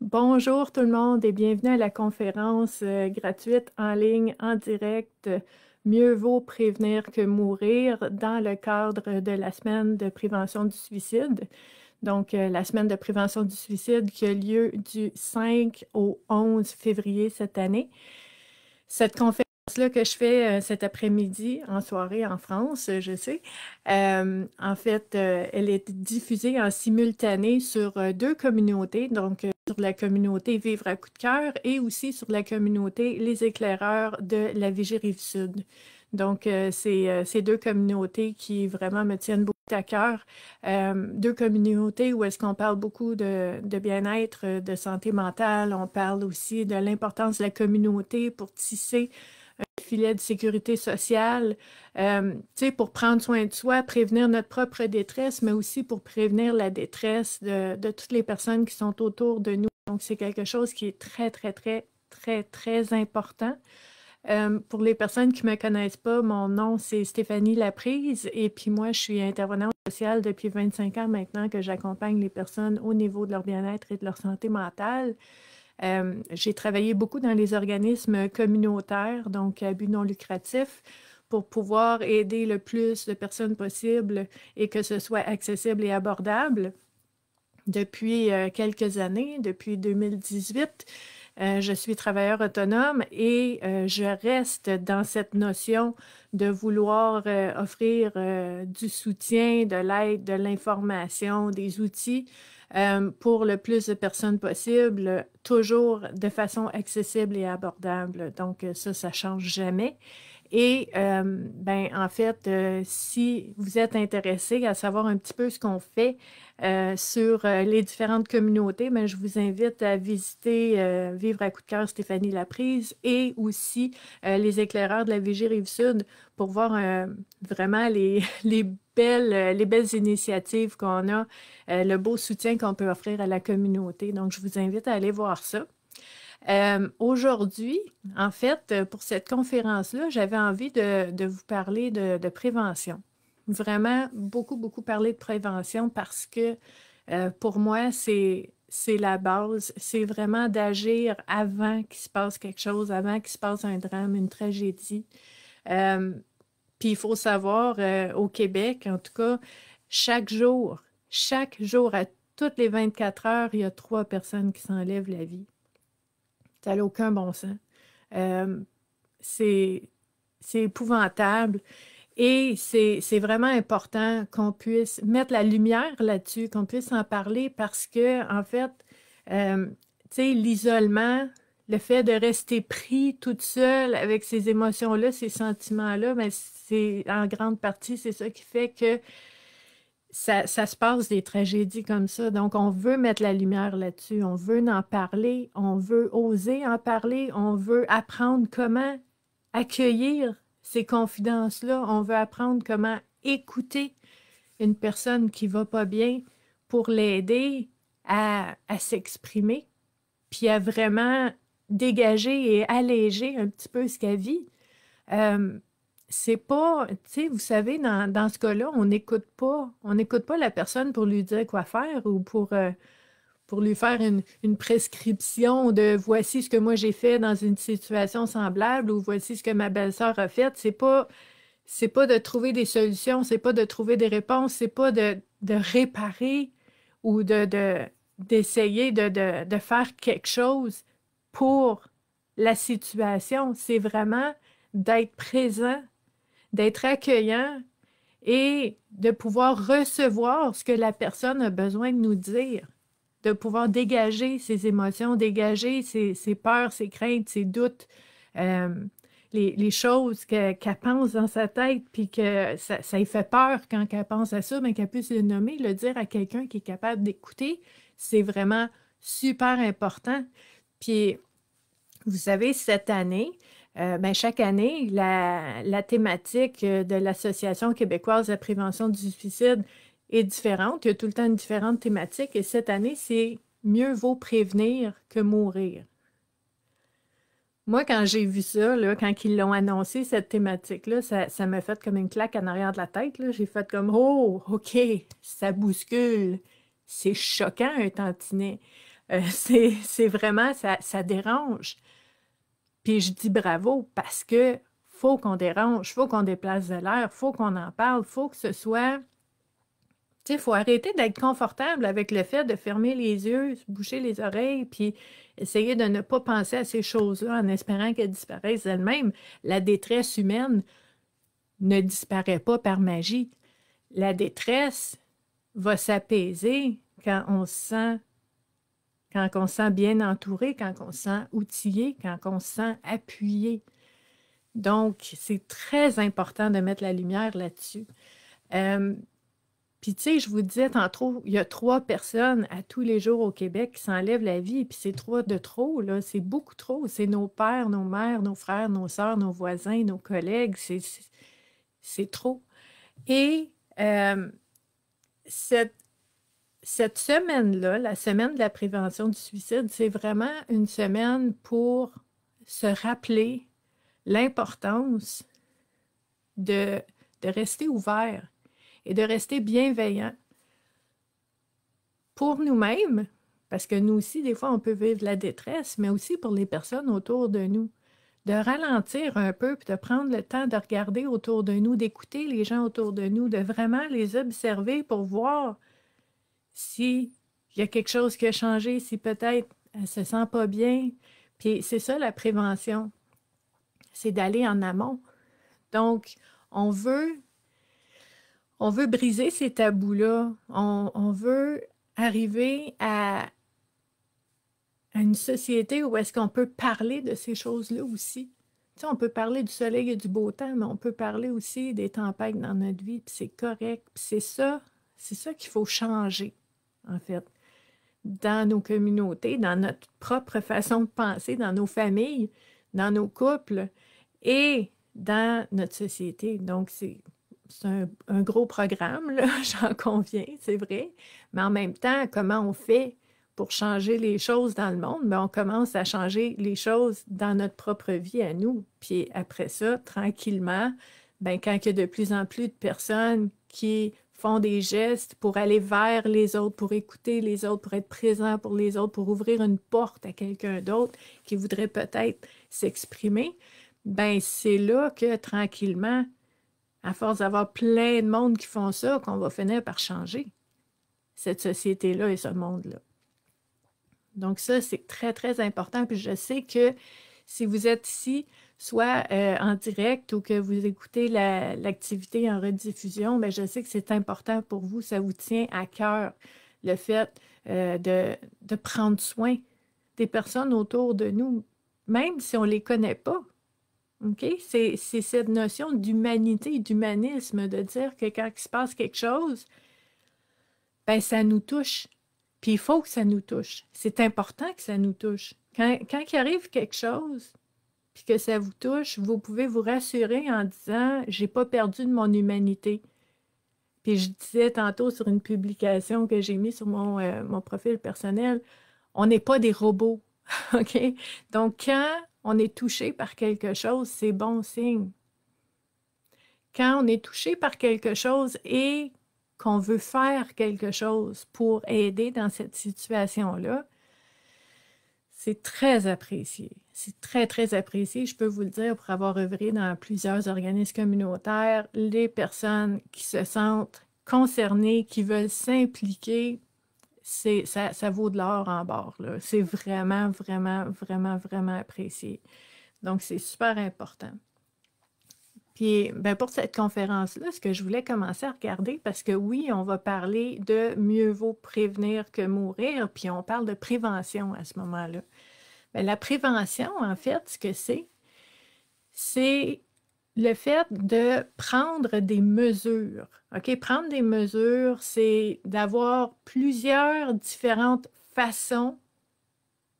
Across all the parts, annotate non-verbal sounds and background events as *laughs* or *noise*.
Bonjour tout le monde et bienvenue à la conférence euh, gratuite en ligne, en direct. Mieux vaut prévenir que mourir dans le cadre de la semaine de prévention du suicide. Donc, euh, la semaine de prévention du suicide qui a lieu du 5 au 11 février cette année. Cette conférence là que je fais euh, cet après-midi en soirée en France, euh, je sais. Euh, en fait, elle est diffusée en simultané sur deux communautés, donc sur la communauté Vivre à coup de cœur et aussi sur la communauté Les éclaireurs de la vigérie Rive-Sud. Donc, c'est ces deux communautés qui vraiment me tiennent beaucoup à cœur. deux communautés où est-ce qu'on parle beaucoup de, de bien-être, de santé mentale. On parle aussi de l'importance de la communauté pour tisser filet de sécurité sociale, euh, pour prendre soin de soi, prévenir notre propre détresse, mais aussi pour prévenir la détresse de, toutes les personnes qui sont autour de nous. Donc, c'est quelque chose qui est très, très, très, très, très important. Euh, pour les personnes qui ne me connaissent pas, mon nom, c'est Stéphanie Laprise et puis moi, je suis intervenante sociale depuis 25 ans maintenant que j'accompagne les personnes au niveau de leur bien-être et de leur santé mentale. Euh, j'ai travaillé beaucoup dans les organismes communautaires, donc à but non lucratif, pour pouvoir aider le plus de personnes possible et que ce soit accessible et abordable. Depuis euh, quelques années, depuis 2018, euh, je suis travailleur autonome et je reste dans cette notion de vouloir offrir du soutien, de l'aide, de l'information, des outils pour le plus de personnes possible, toujours de façon accessible et abordable. Donc, euh, ça, ça ne change jamais. Et euh, ben, en fait, euh, si vous êtes intéressé à savoir un petit peu ce qu'on fait sur les différentes communautés, ben, je vous invite à visiter Vivre à coup de cœur Stéphanie Laprise et aussi les éclaireurs de la Vigie Rive-Sud pour voir vraiment les, *laughs* les, belles, les belles initiatives qu'on a, le beau soutien qu'on peut offrir à la communauté. Donc, je vous invite à aller voir ça. Euh, aujourd'hui, en fait, euh, pour cette conférence-là, j'avais envie de, vous parler de, prévention. Vraiment, beaucoup, beaucoup parler de prévention parce que euh, pour moi, c'est la base. C'est vraiment d'agir avant qu'il se passe quelque chose, avant qu'il se passe un drame, une tragédie. Puis il faut savoir, au Québec, en tout cas, chaque jour, chaque jour, à toutes les 24 heures, il y a trois personnes qui s'enlèvent la vie. Ça n'a aucun bon sens. Euh, c'est épouvantable. Et c'est vraiment important qu'on puisse mettre la lumière là-dessus, qu'on puisse en parler parce que, en fait, euh, tu sais, l'isolement, le fait de rester pris toute seule avec ces émotions-là, ces sentiments-là, mais ben, c'est en grande partie, c'est ça qui fait que ça, se passe des tragédies comme ça. Donc, on veut mettre la lumière là-dessus, on veut en parler, on veut oser en parler, on veut apprendre comment accueillir ces confidences-là, on veut apprendre comment écouter une personne qui va pas bien pour l'aider à, s'exprimer, puis à vraiment dégager et alléger un petit peu ce qu'elle vit. Euh, c'est pas, tu sais, vous savez, dans, ce cas-là, on n'écoute pas, on n'écoute pas la personne pour lui dire quoi faire ou pour, euh, pour lui faire une, prescription de voici ce que moi j'ai fait dans une situation semblable ou voici ce que ma belle-sœur a fait. C'est pas, c'est pas de trouver des solutions, c'est pas de trouver des réponses, c'est pas de, réparer ou de, d'essayer de, de faire quelque chose pour la situation. C'est vraiment d'être présent d'être accueillant et de pouvoir recevoir ce que la personne a besoin de nous dire, de pouvoir dégager ses émotions, dégager ses, peurs, ses craintes, ses doutes, euh, les, choses qu'elle pense dans sa tête, puis que ça, lui fait peur quand elle pense à ça, mais qu'elle puisse le nommer, le dire à quelqu'un qui est capable d'écouter, c'est vraiment super important. Puis, vous savez, cette année, euh, ben, chaque année, la, thématique euh, de l'Association québécoise de la prévention du suicide est différente. Il y a tout le temps une différente thématique et cette année, c'est mieux vaut prévenir que mourir. Moi, quand j'ai vu ça, là, quand ils l'ont annoncé, cette thématique-là, ça, m'a fait comme une claque en arrière de la tête. J'ai fait comme Oh, OK, ça bouscule. C'est choquant un tantinet. Euh, *laughs* c'est vraiment, ça dérange. Puis je dis bravo parce que faut qu'on dérange, faut qu'on déplace de l'air, faut qu'on en parle, faut que ce soit. Tu sais, il faut arrêter d'être confortable avec le fait de fermer les yeux, boucher les oreilles, puis essayer de ne pas penser à ces choses-là en espérant qu'elles disparaissent elles-mêmes. La détresse humaine ne disparaît pas par magie. La détresse va s'apaiser quand on se sent quand on se sent bien entouré, quand on se sent outillé, quand on se sent appuyé. Donc, c'est très important de mettre la lumière là-dessus. Euh, puis, tu sais, je vous disais trop, il y a trois personnes à tous les jours au Québec qui s'enlèvent la vie, puis c'est trois de trop, là, c'est beaucoup trop. C'est nos pères, nos mères, nos frères, nos sœurs, nos voisins, nos collègues, c'est trop. Et euh, cette cette semaine-là, la semaine de la prévention du suicide, c'est vraiment une semaine pour se rappeler l'importance de, de rester ouvert et de rester bienveillant pour nous-mêmes, parce que nous aussi, des fois, on peut vivre la détresse, mais aussi pour les personnes autour de nous. De ralentir un peu, de prendre le temps de regarder autour de nous, d'écouter les gens autour de nous, de vraiment les observer pour voir si il y a quelque chose qui a changé, si peut-être elle se sent pas bien. Puis c'est ça la prévention, c'est d'aller en amont. Donc, on veut, on veut briser ces tabous-là. On, veut arriver à, une société où est-ce qu'on peut parler de ces choses-là aussi. Tu sais, on peut parler du soleil et du beau temps, mais on peut parler aussi des tempêtes dans notre vie, c'est correct. Puis c'est ça, c'est ça qu'il faut changer en fait, dans nos communautés, dans notre propre façon de penser, dans nos familles, dans nos couples et dans notre société. Donc, c'est un, gros programme, *laughs* j'en conviens, c'est vrai. Mais en même temps, comment on fait pour changer les choses dans le monde? Ben, on commence à changer les choses dans notre propre vie à nous. Puis après ça, tranquillement, bien, quand il y a de plus en plus de personnes qui font des gestes pour aller vers les autres, pour écouter les autres, pour être présent pour les autres, pour ouvrir une porte à quelqu'un d'autre qui voudrait peut-être s'exprimer, ben c'est là que tranquillement, à force d'avoir plein de monde qui font ça, qu'on va finir par changer cette société-là et ce monde-là. Donc ça, c'est très, très important. Puis je sais que si vous êtes ici, soit euh, en direct ou que vous écoutez l'activité en rediffusion, mais ben, je sais que c'est important pour vous, ça vous tient à cœur le fait euh, de, prendre soin des personnes autour de nous, même si on ne les connaît pas. OK? C'est cette notion d'humanité, d'humanisme, de dire que quand il se passe quelque chose, ben, ça nous touche. Puis il faut que ça nous touche. C'est important que ça nous touche. Quand, quand il arrive quelque chose, puis que ça vous touche, vous pouvez vous rassurer en disant j'ai pas perdu de mon humanité. Puis je disais tantôt sur une publication que j'ai mise sur mon, euh, mon profil personnel, on n'est pas des robots. *laughs* OK? Donc, quand on est touché par quelque chose, c'est bon signe. Quand on est touché par quelque chose et qu'on veut faire quelque chose pour aider dans cette situation-là, c'est très apprécié. C'est très, très apprécié. Je peux vous le dire, pour avoir œuvré dans plusieurs organismes communautaires, les personnes qui se sentent concernées, qui veulent s'impliquer, c'est, ça, vaut de l'or en bord. C'est vraiment, vraiment, vraiment, vraiment apprécié. Donc, c'est super important. Puis, ben pour cette conférence-là, ce que je voulais commencer à regarder, parce que oui, on va parler de mieux vaut prévenir que mourir, puis on parle de prévention à ce moment-là. Ben, la prévention, en fait, ce que c'est, c'est le fait de prendre des mesures. Prendre des mesures, c'est d'avoir plusieurs différentes façons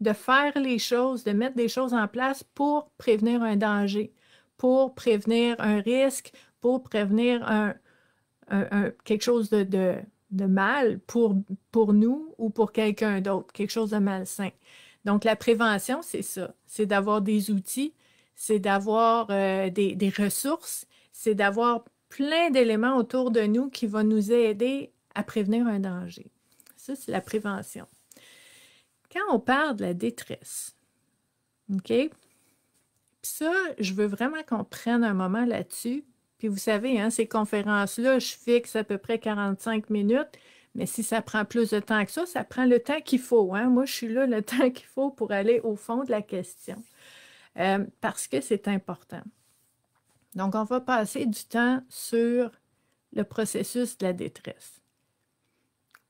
de faire les choses, de mettre des choses en place pour prévenir un danger, pour prévenir un risque, pour prévenir quelque chose de, mal pour, pour nous ou pour quelqu'un d'autre, quelque chose de malsain. Donc, la prévention, c'est ça. C'est d'avoir des outils, c'est d'avoir euh, des, ressources, c'est d'avoir plein d'éléments autour de nous qui vont nous aider à prévenir un danger. Ça, c'est la prévention. Quand on parle de la détresse, OK? Puis ça, je veux vraiment qu'on prenne un moment là-dessus. Puis vous savez, hein, ces conférences-là, je fixe à peu près 45 minutes. Mais si ça prend plus de temps que ça, ça prend le temps qu'il faut. Hein. Moi, je suis là le *laughs* temps qu'il faut pour aller au fond de la question euh, parce que c'est important. Donc, on va passer du temps sur le processus de la détresse.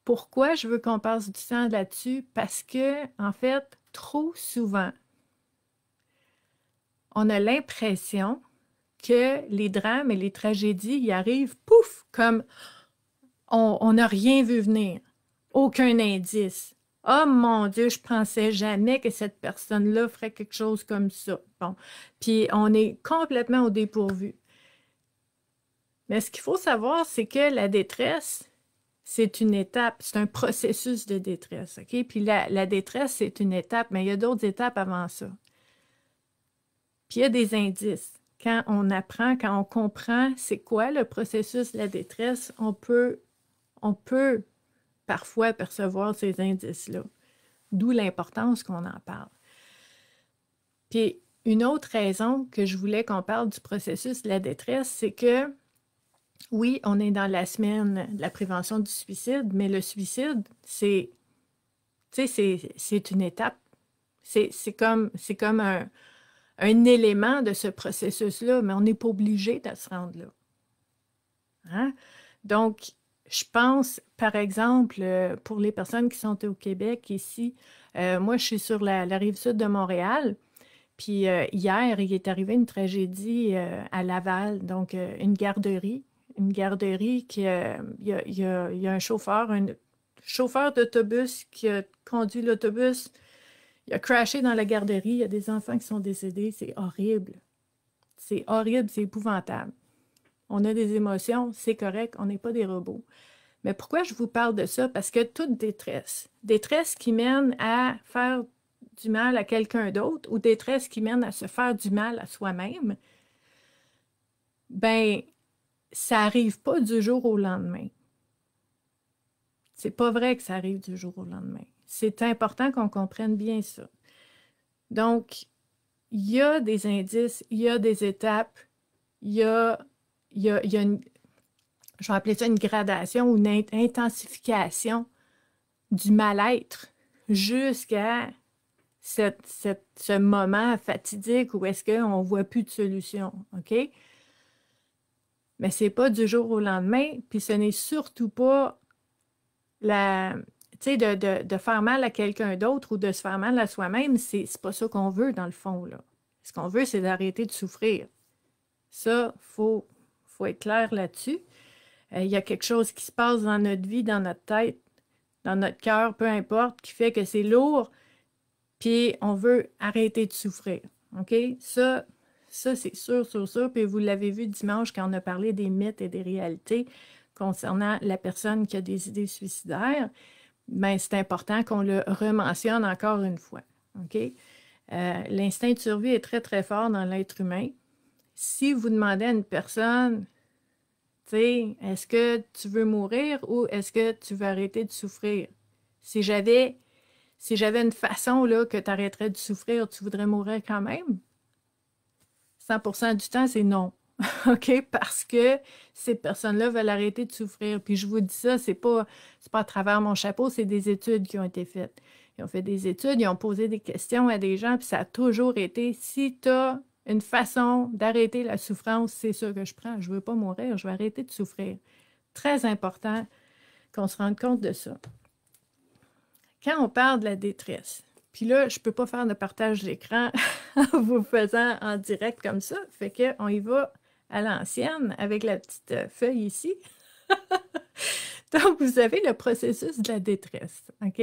Pourquoi je veux qu'on passe du temps là-dessus? Parce que, en fait, trop souvent, on a l'impression que les drames et les tragédies y arrivent, pouf, comme on n'a rien vu venir, aucun indice. Oh mon Dieu, je pensais jamais que cette personne-là ferait quelque chose comme ça. Bon, puis on est complètement au dépourvu. Mais ce qu'il faut savoir, c'est que la détresse, c'est une étape, c'est un processus de détresse. OK? Puis la, la détresse, c'est une étape, mais il y a d'autres étapes avant ça. Puis il y a des indices. Quand on apprend, quand on comprend c'est quoi le processus de la détresse, on peut on peut parfois percevoir ces indices-là, d'où l'importance qu'on en parle. Puis une autre raison que je voulais qu'on parle du processus de la détresse, c'est que oui, on est dans la semaine de la prévention du suicide, mais le suicide, c'est c'est une étape. C'est comme, comme un, élément de ce processus-là, mais on n'est pas obligé de se rendre là. Hein? Donc, je pense, par exemple, euh, pour les personnes qui sont au Québec ici, euh, moi, je suis sur la, rive sud de Montréal. Puis euh, hier, il est arrivé une tragédie à Laval, donc une garderie. Une garderie qui. Il y, a, un chauffeur, un chauffeur d'autobus qui a conduit l'autobus. Il a crashé dans la garderie. Il y a des enfants qui sont décédés. C'est horrible. C'est horrible, c'est épouvantable on a des émotions, c'est correct, on n'est pas des robots. Mais pourquoi je vous parle de ça? Parce que toute détresse, détresse qui mène à faire du mal à quelqu'un d'autre ou détresse qui mène à se faire du mal à soi-même, ben, ça n'arrive pas du jour au lendemain. C'est pas vrai que ça arrive du jour au lendemain. C'est important qu'on comprenne bien ça. Donc, il y a des indices, il y a des étapes, il y a il y a, une, je vais appeler ça une gradation ou une intensification du mal-être jusqu'à ce moment fatidique où est-ce qu'on ne voit plus de solution. OK? Mais ce n'est pas du jour au lendemain, puis ce n'est surtout pas la, de, de, faire mal à quelqu'un d'autre ou de se faire mal à soi-même, c'est pas ça qu'on veut dans le fond. Là. Ce qu'on veut, c'est d'arrêter de souffrir. Ça, il faut faut être clair là-dessus. Euh, il y a quelque chose qui se passe dans notre vie, dans notre tête, dans notre cœur, peu importe, qui fait que c'est lourd, puis on veut arrêter de souffrir. OK? Ça, ça c'est sûr, sûr, sûr. Puis vous l'avez vu dimanche quand on a parlé des mythes et des réalités concernant la personne qui a des idées suicidaires. mais ben, c'est important qu'on le rementionne encore une fois. OK? Euh, l'instinct de survie est très, très fort dans l'être humain si vous demandez à une personne, tu sais, est-ce que tu veux mourir ou est-ce que tu veux arrêter de souffrir? Si j'avais une façon là, que tu arrêterais de souffrir, tu voudrais mourir quand même? 100 du temps, c'est non. *laughs* OK? Parce que ces personnes-là veulent arrêter de souffrir. Puis je vous dis ça, c'est pas, pas à travers mon chapeau, c'est des études qui ont été faites. Ils ont fait des études, ils ont posé des questions à des gens, puis ça a toujours été si tu as une façon d'arrêter la souffrance, c'est ça que je prends. Je ne veux pas mourir, je vais arrêter de souffrir. Très important qu'on se rende compte de ça. Quand on parle de la détresse, puis là, je ne peux pas faire de partage d'écran *laughs* en vous faisant en direct comme ça. Fait qu'on y va à l'ancienne avec la petite euh, feuille ici. *laughs* Donc, vous avez le processus de la détresse, OK?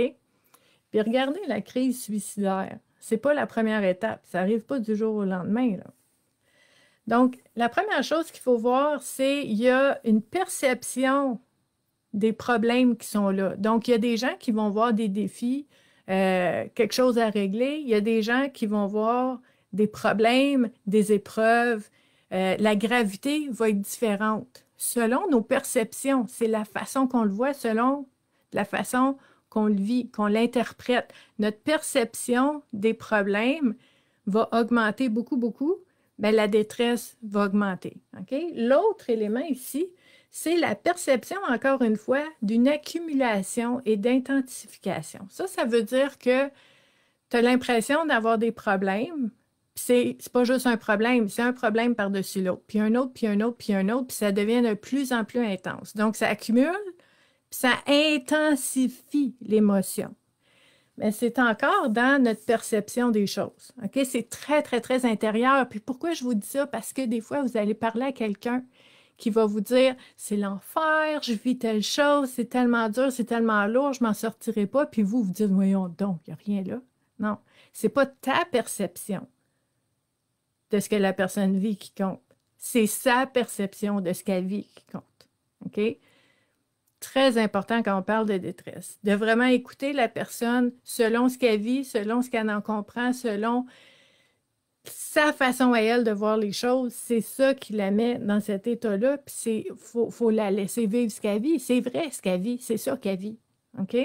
Puis regardez la crise suicidaire n'est pas la première étape. Ça n'arrive pas du jour au lendemain. Donc, la première chose qu'il faut voir, c'est qu'il y a une perception des problèmes qui sont là. Donc, il y a des gens qui vont voir des défis, euh, quelque chose à régler. Il y a des gens qui vont voir des problèmes, des épreuves. Euh, la gravité va être différente selon nos perceptions. C'est la façon qu'on le voit, selon la façon qu'on le vit, qu'on l'interprète. Notre perception des problèmes va augmenter beaucoup, beaucoup. mais ben, la détresse va augmenter. L'autre élément ici, c'est la perception, encore une fois, d'une accumulation et d'intensification. Ça, ça veut dire que tu as l'impression d'avoir des problèmes, c'est pas juste un problème, c'est un problème par-dessus l'autre, puis un autre, puis un autre, puis un autre, puis ça devient de plus en plus intense. Donc, ça accumule, ça intensifie l'émotion. Mais c'est encore dans notre perception des choses. OK? C'est très, très, très intérieur. Puis pourquoi je vous dis ça? Parce que des fois, vous allez parler à quelqu'un qui va vous dire c'est l'enfer, je vis telle chose, c'est tellement dur, c'est tellement lourd, je m'en sortirai pas. Puis vous, vous dites voyons donc, il n'y a rien là. Non, c'est pas ta perception de ce que la personne vit qui compte, c'est sa perception de ce qu'elle vit qui compte. OK? très important quand on parle de détresse, de vraiment écouter la personne selon ce qu'elle vit, selon ce qu'elle en comprend, selon sa façon à elle de voir les choses, c'est ça qui la met dans cet état-là. Puis c'est faut, faut la laisser vivre ce qu'elle vit. C'est vrai ce qu'elle vit, c'est ça qu'elle vit. OK?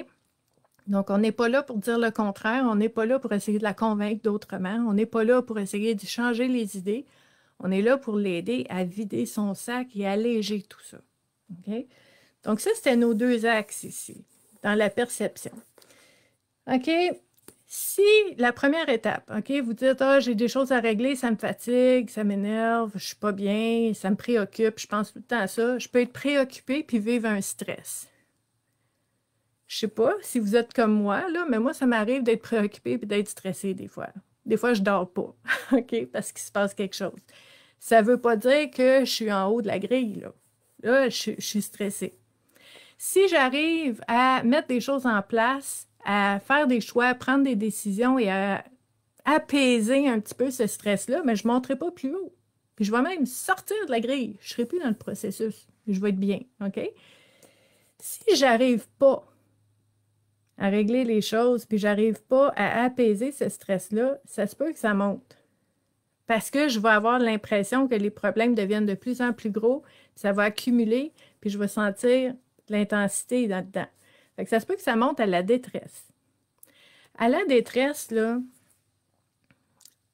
Donc, on n'est pas là pour dire le contraire, on n'est pas là pour essayer de la convaincre d'autrement, on n'est pas là pour essayer de changer les idées. On est là pour l'aider à vider son sac et alléger tout ça. OK? Donc, ça, c'était nos deux axes ici, dans la perception. OK? Si la première étape, OK, vous dites, ah, j'ai des choses à régler, ça me fatigue, ça m'énerve, je suis pas bien, ça me préoccupe, je pense tout le temps à ça, je peux être préoccupé puis vivre un stress. Je sais pas si vous êtes comme moi, là, mais moi, ça m'arrive d'être préoccupé puis d'être stressé des fois. Des fois, je dors pas, *laughs* OK, parce qu'il se passe quelque chose. Ça veut pas dire que je suis en haut de la grille, là. Là, je, je suis stressée si j'arrive à mettre des choses en place, à faire des choix, à prendre des décisions et à apaiser un petit peu ce stress-là, mais je ne monterai pas plus haut. Puis je vais même sortir de la grille. Je ne serai plus dans le processus. Je vais être bien. OK? Si j'arrive pas à régler les choses, puis j'arrive pas à apaiser ce stress-là, ça se peut que ça monte. Parce que je vais avoir l'impression que les problèmes deviennent de plus en plus gros, ça va accumuler, puis je vais sentir l'intensité là-dedans. Fait ça se peut que ça monte à la détresse. À la détresse, là,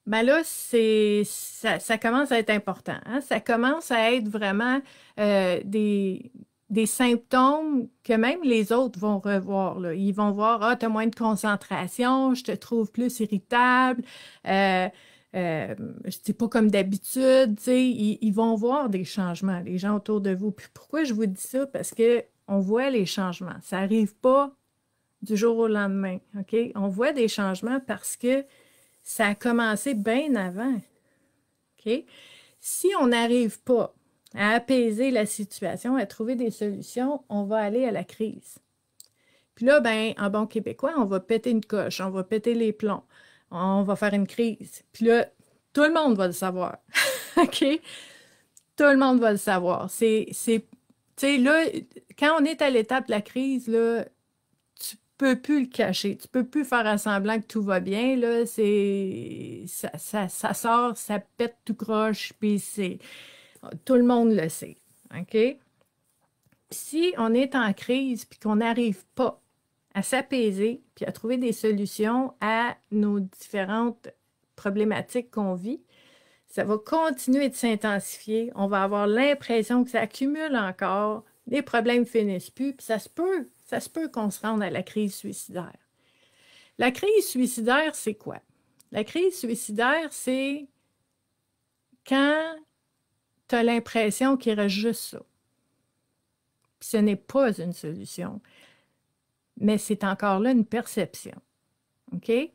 ben là, c'est, ça, commence à être important. Hein. Ça commence à être vraiment euh, des, des symptômes que même les autres vont revoir. Ils vont voir, ah, tu moins de concentration, je te trouve plus irritable, euh, euh, je euh, c'est pas comme d'habitude. Ils, ils vont voir des changements, les gens autour de vous. Puis pourquoi je vous dis ça? Parce que on voit les changements. Ça n'arrive pas du jour au lendemain. OK? On voit des changements parce que ça a commencé bien avant. OK? Si on n'arrive pas à apaiser la situation, à trouver des solutions, on va aller à la crise. Puis là, ben, en bon québécois, on va péter une coche, on va péter les plombs, on va faire une crise. Puis là, tout le monde va le savoir. *laughs* OK? Tout le monde va le savoir. C'est tu sais, là, quand on est à l'étape de la crise, là, tu peux plus le cacher. Tu peux plus faire semblant que tout va bien. Là, c'est... Ça, sort, ça pète tout croche, puis c'est... Tout le monde le sait, OK? si on est en crise, puis qu'on n'arrive pas à s'apaiser, puis à trouver des solutions à nos différentes problématiques qu'on vit, ça va continuer de s'intensifier. On va avoir l'impression que ça accumule encore, les problèmes finissent plus, puis ça se peut, ça se peut qu'on se rende à la crise suicidaire. La crise suicidaire, c'est quoi? La crise suicidaire, c'est quand tu as l'impression qu'il reste juste ça. ce n'est pas une solution, mais c'est encore là une perception. OK? Mais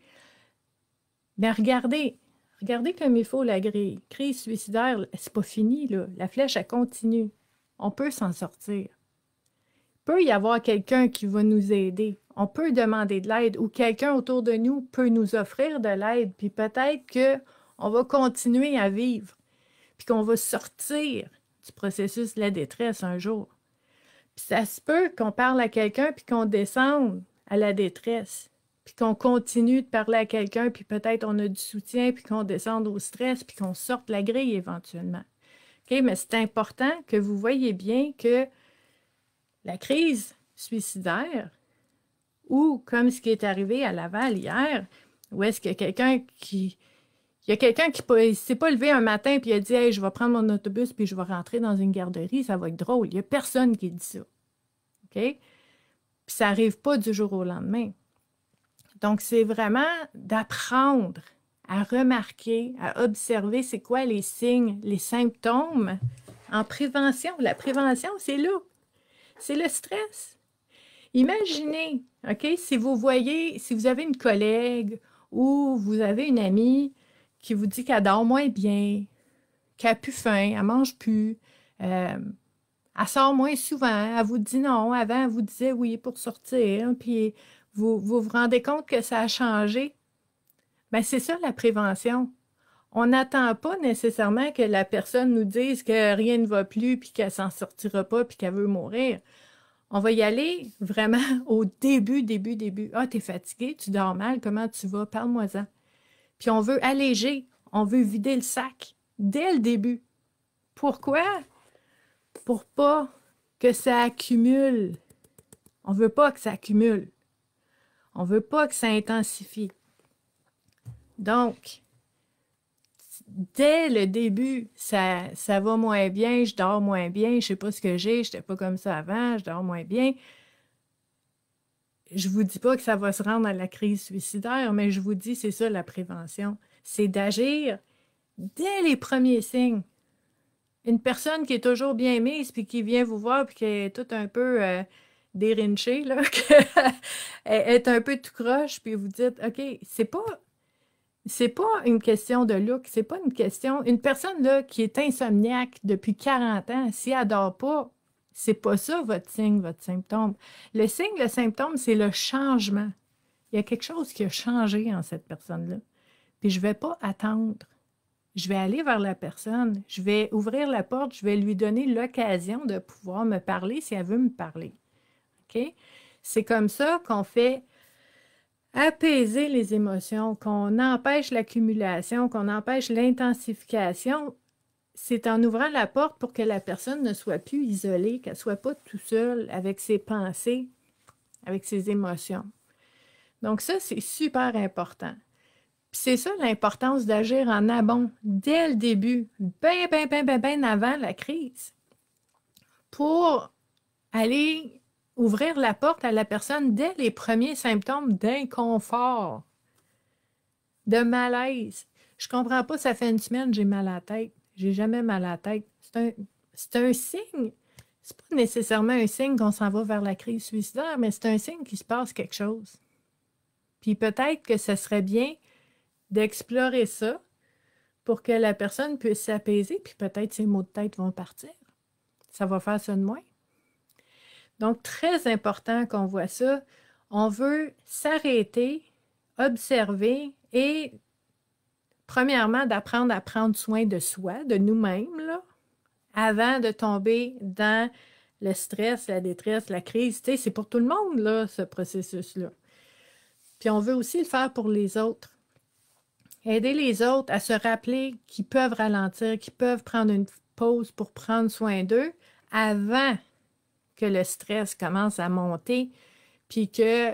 ben, regardez, Regardez comme il faut la grille. Crise suicidaire, c'est pas fini, La flèche, elle continue. On peut s'en sortir. Il peut y avoir quelqu'un qui va nous aider. On peut demander de l'aide ou quelqu'un autour de nous peut nous offrir de l'aide, puis peut-être qu'on va continuer à vivre, puis qu'on va sortir du processus de la détresse un jour. Puis ça se peut qu'on parle à quelqu'un puis qu'on descende à la détresse puis qu'on continue de parler à quelqu'un, puis peut-être on a du soutien, puis qu'on descende au stress, puis qu'on sorte la grille éventuellement. OK? Mais c'est important que vous voyez bien que la crise suicidaire, ou comme ce qui est arrivé à Laval hier, où est-ce a quelqu'un qui... Il y a quelqu'un qui ne s'est pas levé un matin puis il a dit hey, je vais prendre mon autobus puis je vais rentrer dans une garderie, ça va être drôle. Il n'y a personne qui dit ça. OK? Puis ça n'arrive pas du jour au lendemain. Donc, c'est vraiment d'apprendre à remarquer, à observer c'est quoi les signes, les symptômes en prévention. La prévention, c'est là. C'est le stress. Imaginez, OK, si vous voyez, si vous avez une collègue ou vous avez une amie qui vous dit qu'elle dort moins bien, qu'elle n'a plus faim, elle mange plus, euh, elle sort moins souvent, elle vous dit non. Avant, elle vous disait oui pour sortir, puis vous, vous rendez compte que ça a changé? mais ben, c'est ça la prévention. On n'attend pas nécessairement que la personne nous dise que rien ne va plus, puis qu'elle s'en sortira pas, puis qu'elle veut mourir. On va y aller vraiment *laughs* au début, début, début. Ah, es fatigué, tu dors mal, comment tu vas? Parle-moi-en. Puis on veut alléger, on veut vider le sac dès le début. Pourquoi? Pour pas que ça accumule. On veut pas que ça accumule. On ne veut pas que ça intensifie. Donc, dès le début, ça, ça va moins bien, je dors moins bien, je ne sais pas ce que j'ai, je n'étais pas comme ça avant, je dors moins bien. Je ne vous dis pas que ça va se rendre à la crise suicidaire, mais je vous dis, c'est ça la prévention. C'est d'agir dès les premiers signes. Une personne qui est toujours bien mise, puis qui vient vous voir, puis qui est tout un peu... Euh, dérinché, là, *laughs* est un peu tout croche, puis vous dites, OK, c'est pas. C'est pas une question de look, c'est pas une question. Une personne là, qui est insomniaque depuis 40 ans, si elle dort pas, c'est pas ça votre signe, votre symptôme. Le signe, le symptôme, c'est le changement. Il y a quelque chose qui a changé en cette personne-là. Puis je vais pas attendre je vais aller vers la personne, je vais ouvrir la porte, je vais lui donner l'occasion de pouvoir me parler si elle veut me parler. C'est comme ça qu'on fait apaiser les émotions, qu'on empêche l'accumulation, qu'on empêche l'intensification. C'est en ouvrant la porte pour que la personne ne soit plus isolée, qu'elle ne soit pas tout seule avec ses pensées, avec ses émotions. Donc ça, c'est super important. C'est ça l'importance d'agir en abond dès le début, bien, bien, bien, bien, bien avant la crise, pour aller ouvrir la porte à la personne dès les premiers symptômes d'inconfort, de malaise. Je comprends pas, ça fait une semaine, j'ai mal à la tête. J'ai jamais mal à la tête. C'est un, un, signe. C'est pas nécessairement un signe qu'on s'en va vers la crise suicidaire, mais c'est un signe qu'il se passe quelque chose. Puis peut-être que ce serait bien d'explorer ça pour que la personne puisse s'apaiser, puis peut-être ses maux de tête vont partir. Ça va faire ça de moins. Donc, très important qu'on voit ça. On veut s'arrêter, observer et, premièrement, d'apprendre à prendre soin de soi, de nous-mêmes, avant de tomber dans le stress, la détresse, la crise. c'est pour tout le monde, là, ce processus-là. Puis on veut aussi le faire pour les autres. Aider les autres à se rappeler qu'ils peuvent ralentir, qu'ils peuvent prendre une pause pour prendre soin d'eux avant que le stress commence à monter, puis que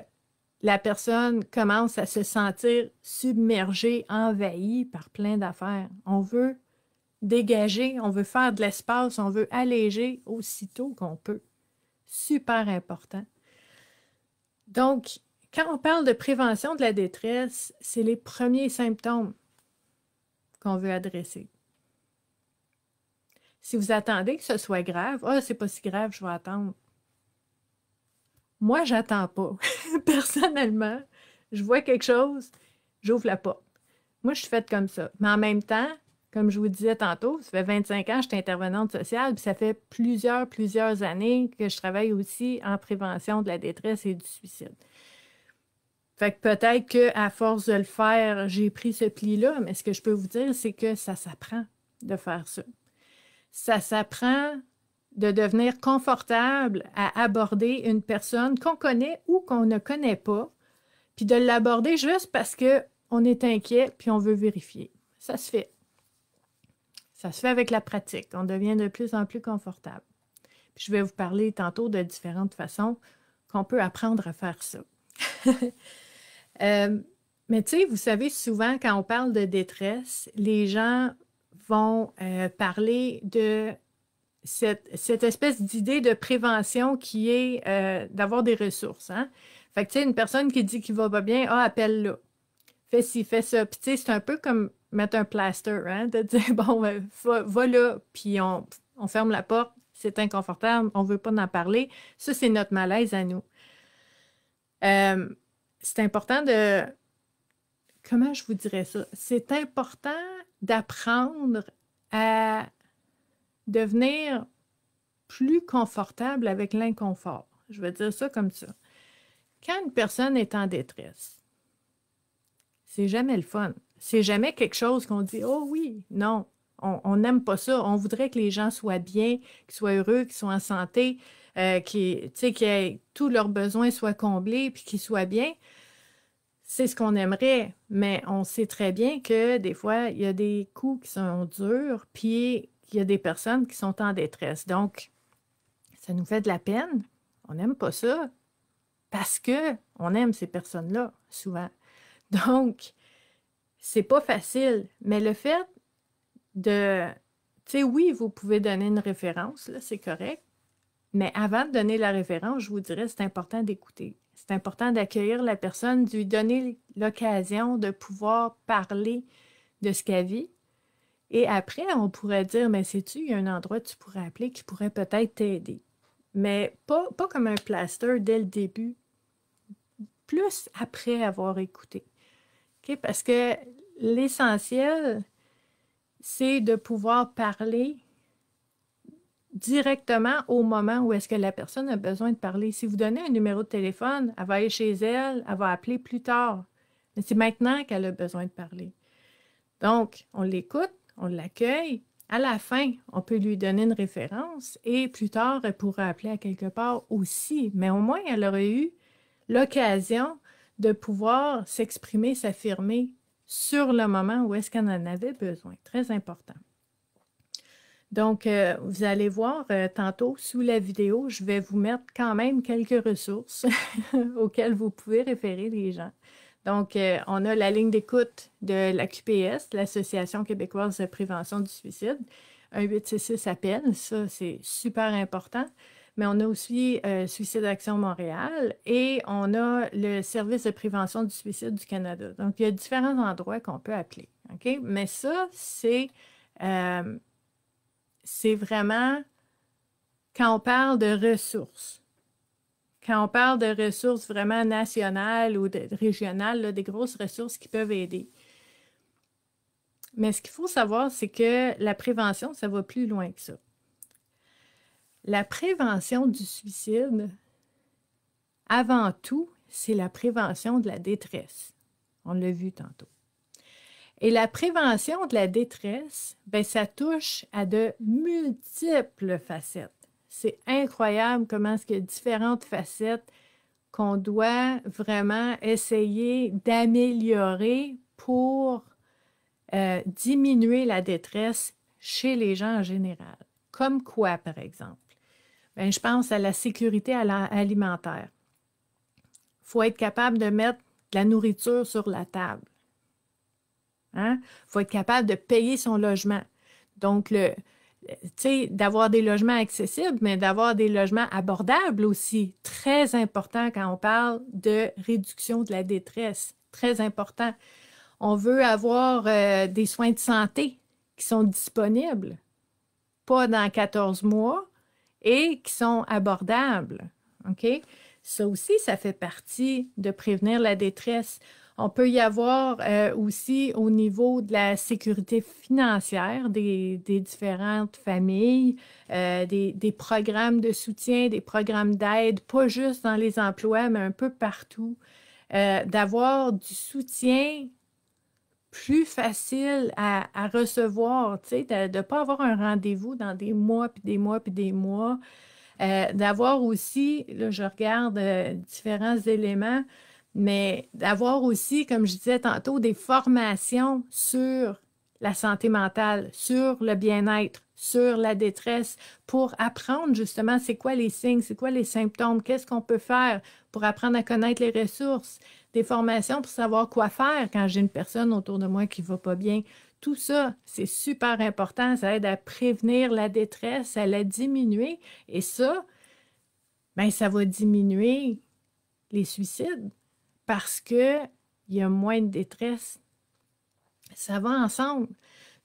la personne commence à se sentir submergée, envahie par plein d'affaires. On veut dégager, on veut faire de l'espace, on veut alléger aussitôt qu'on peut. Super important. Donc, quand on parle de prévention de la détresse, c'est les premiers symptômes qu'on veut adresser. Si vous attendez que ce soit grave, ah, oh, c'est pas si grave, je vais attendre. Moi, j'attends pas. *laughs* Personnellement, je vois quelque chose, j'ouvre la porte. Moi, je suis faite comme ça. Mais en même temps, comme je vous disais tantôt, ça fait 25 ans que je intervenante sociale, puis ça fait plusieurs, plusieurs années que je travaille aussi en prévention de la détresse et du suicide. Fait que peut-être qu'à force de le faire, j'ai pris ce pli-là, mais ce que je peux vous dire, c'est que ça s'apprend de faire ça ça s'apprend de devenir confortable à aborder une personne qu'on connaît ou qu'on ne connaît pas, puis de l'aborder juste parce qu'on est inquiet, puis on veut vérifier. Ça se fait. Ça se fait avec la pratique. On devient de plus en plus confortable. je vais vous parler tantôt de différentes façons qu'on peut apprendre à faire ça. *laughs* Euh, mais tu sais, vous savez, souvent, quand on parle de détresse, les gens vont euh, parler de cette, espèce d'idée de prévention qui est euh, d'avoir des ressources. Hein? Fait que, tu sais, une personne qui dit qu'il va pas bien, ah, appelle-le. Fais ci, fais ça. Puis, tu sais, c'est un peu comme mettre un plaster, hein, de dire, *laughs* bon, ben, va, là, puis on, on ferme la porte, c'est inconfortable, on veut pas en parler. Ça, c'est notre malaise à nous. Euh, c'est important de, comment je vous dirais ça? C'est important d'apprendre à devenir plus confortable avec l'inconfort. Je vais dire ça comme ça. Quand une personne est en détresse, c'est jamais le fun. C'est jamais quelque chose qu'on dit Oh oui, non, on n'aime pas ça. On voudrait que les gens soient bien, qu'ils soient heureux, qu'ils soient en santé, euh, que tous leurs besoins soient comblés, puis qu'ils soient bien c'est ce qu'on aimerait, mais on sait très bien que des fois, il y a des coups qui sont durs, puis il y a des personnes qui sont en détresse. Donc, ça nous fait de la peine. On n'aime pas ça parce que on aime ces personnes-là, souvent. Donc, c'est pas facile, mais le fait de. Tu sais, oui, vous pouvez donner une référence, là, c'est correct, mais avant de donner la référence, je vous dirais, c'est important d'écouter c'est important d'accueillir la personne, de lui donner l'occasion de pouvoir parler de ce qu'elle vit. Et après, on pourrait dire, mais sais-tu, il y a un endroit que tu pourrais appeler qui pourrait peut-être t'aider. Mais pas, pas comme un plaster dès le début, plus après avoir écouté. Parce que l'essentiel, c'est de pouvoir parler directement au moment où est-ce que la personne a besoin de parler. Si vous donnez un numéro de téléphone, elle va aller chez elle, elle va appeler plus tard. Mais c'est maintenant qu'elle a besoin de parler. Donc, on l'écoute, on l'accueille. À la fin, on peut lui donner une référence et plus tard, elle pourra appeler à quelque part aussi. Mais au moins, elle aurait eu l'occasion de pouvoir s'exprimer, s'affirmer sur le moment où est-ce qu'elle en avait besoin. Très important. Donc, euh, vous allez voir euh, tantôt sous la vidéo, je vais vous mettre quand même quelques ressources *laughs* auxquelles vous pouvez référer les gens. Donc, euh, on a la ligne d'écoute de QPS, l'Association québécoise de prévention du suicide, un 866 appel, ça c'est super important. Mais on a aussi Suicide Action Montréal et on a le service de prévention du suicide du Canada. Donc, il y a différents endroits qu'on peut appeler. OK? Mais ça, c'est c'est vraiment quand on parle de ressources. Quand on parle de ressources vraiment nationales ou de, régionales, des grosses ressources qui peuvent aider. Mais ce qu'il faut savoir, c'est que la prévention, ça va plus loin que ça. La prévention du suicide, avant tout, c'est la prévention de la détresse. On l'a vu tantôt. Et la prévention de la détresse, ben, ça touche à de multiples facettes. C'est incroyable comment ce que différentes facettes qu'on doit vraiment essayer d'améliorer pour euh, diminuer la détresse chez les gens en général. Comme quoi, par exemple? ben, je pense à la sécurité alimentaire. Il faut être capable de mettre de la nourriture sur la table. Il hein, faut être capable de payer son logement. Donc, le, d'avoir des logements accessibles, mais d'avoir des logements abordables aussi. Très important quand on parle de réduction de la détresse. Très important. On veut avoir euh, des soins de santé qui sont disponibles, pas dans 14 mois, et qui sont abordables. OK? Ça aussi, ça fait partie de prévenir la détresse. On peut y avoir euh, aussi au niveau de la sécurité financière des, différentes familles, euh, des, programmes de soutien, des programmes d'aide, pas juste dans les emplois, mais un peu partout. Euh, d'avoir du soutien plus facile à, recevoir, de ne pas avoir un rendez-vous dans des mois, puis des mois, puis des mois. d'avoir aussi, là, je regarde différents éléments, mais d'avoir aussi, comme je disais tantôt, des formations sur la santé mentale, sur le bien-être, sur la détresse, pour apprendre justement c'est quoi les signes, c'est quoi les symptômes, qu'est-ce qu'on peut faire pour apprendre à connaître les ressources, des formations pour savoir quoi faire quand j'ai une personne autour de moi qui ne va pas bien. Tout ça, c'est super important, ça aide à prévenir la détresse, à la diminuer, et ça, bien, ça va diminuer les suicides parce qu'il y a moins de détresse. Ça va ensemble.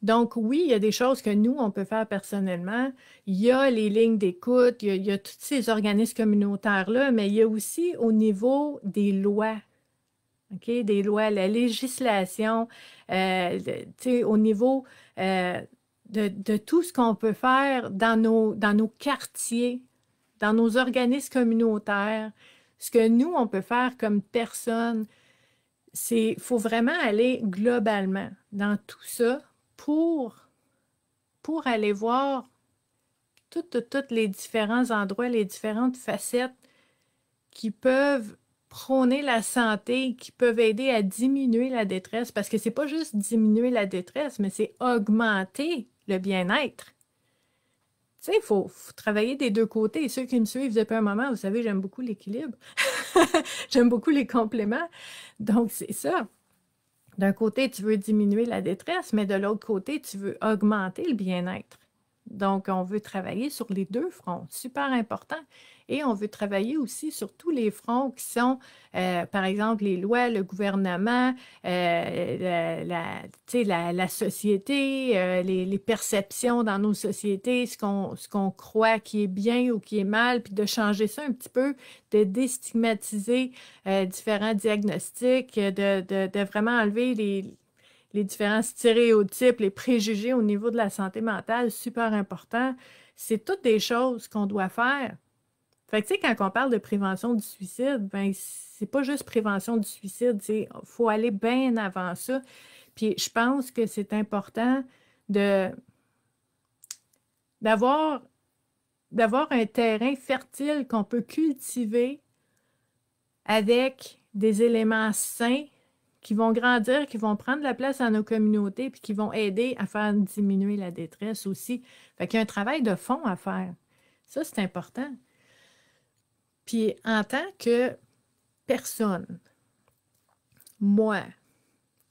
Donc oui, il y a des choses que nous, on peut faire personnellement. Il y a les lignes d'écoute, il, y a tous ces organismes communautaires-là, mais il y a aussi au niveau des lois. OK? Des lois, la législation, euh, au niveau euh, de, tout ce qu'on peut faire dans dans nos quartiers, dans nos organismes communautaires, ce que nous, on peut faire comme personne, c'est faut vraiment aller globalement dans tout ça pour, pour aller voir tous les différents endroits, les différentes facettes qui peuvent prôner la santé, qui peuvent aider à diminuer la détresse, parce que c'est pas juste diminuer la détresse, mais c'est augmenter le bien-être. Tu sais, il faut, travailler des deux côtés. ceux qui me suivent depuis un moment, vous savez, j'aime beaucoup l'équilibre. *laughs* j'aime beaucoup les compléments. Donc, c'est ça. D'un côté, tu veux diminuer la détresse, mais de l'autre côté, tu veux augmenter le bien-être. Donc, on veut travailler sur les deux fronts. Super important. Et on veut travailler aussi sur tous les fronts qui sont, euh, par exemple, les lois, le gouvernement, euh, la, société, euh, les, perceptions dans nos sociétés, ce qu'on, croit qui est bien ou qui est mal, puis de changer ça un petit peu, de déstigmatiser différents diagnostics, de, vraiment enlever les, les différents stéréotypes, les préjugés au niveau de la santé mentale, super important. C'est toutes des choses qu'on doit faire quand on parle de prévention du suicide, ben, c'est pas juste prévention du suicide, il faut aller bien avant ça. Puis je pense que c'est important de d'avoir d'avoir un terrain fertile qu'on peut cultiver avec des éléments sains qui vont grandir, qui vont prendre la place dans nos communautés, puis qui vont aider à faire diminuer la détresse aussi. Fait y a un travail de fond à faire. Ça, c'est important. Puis en tant que personne, moi,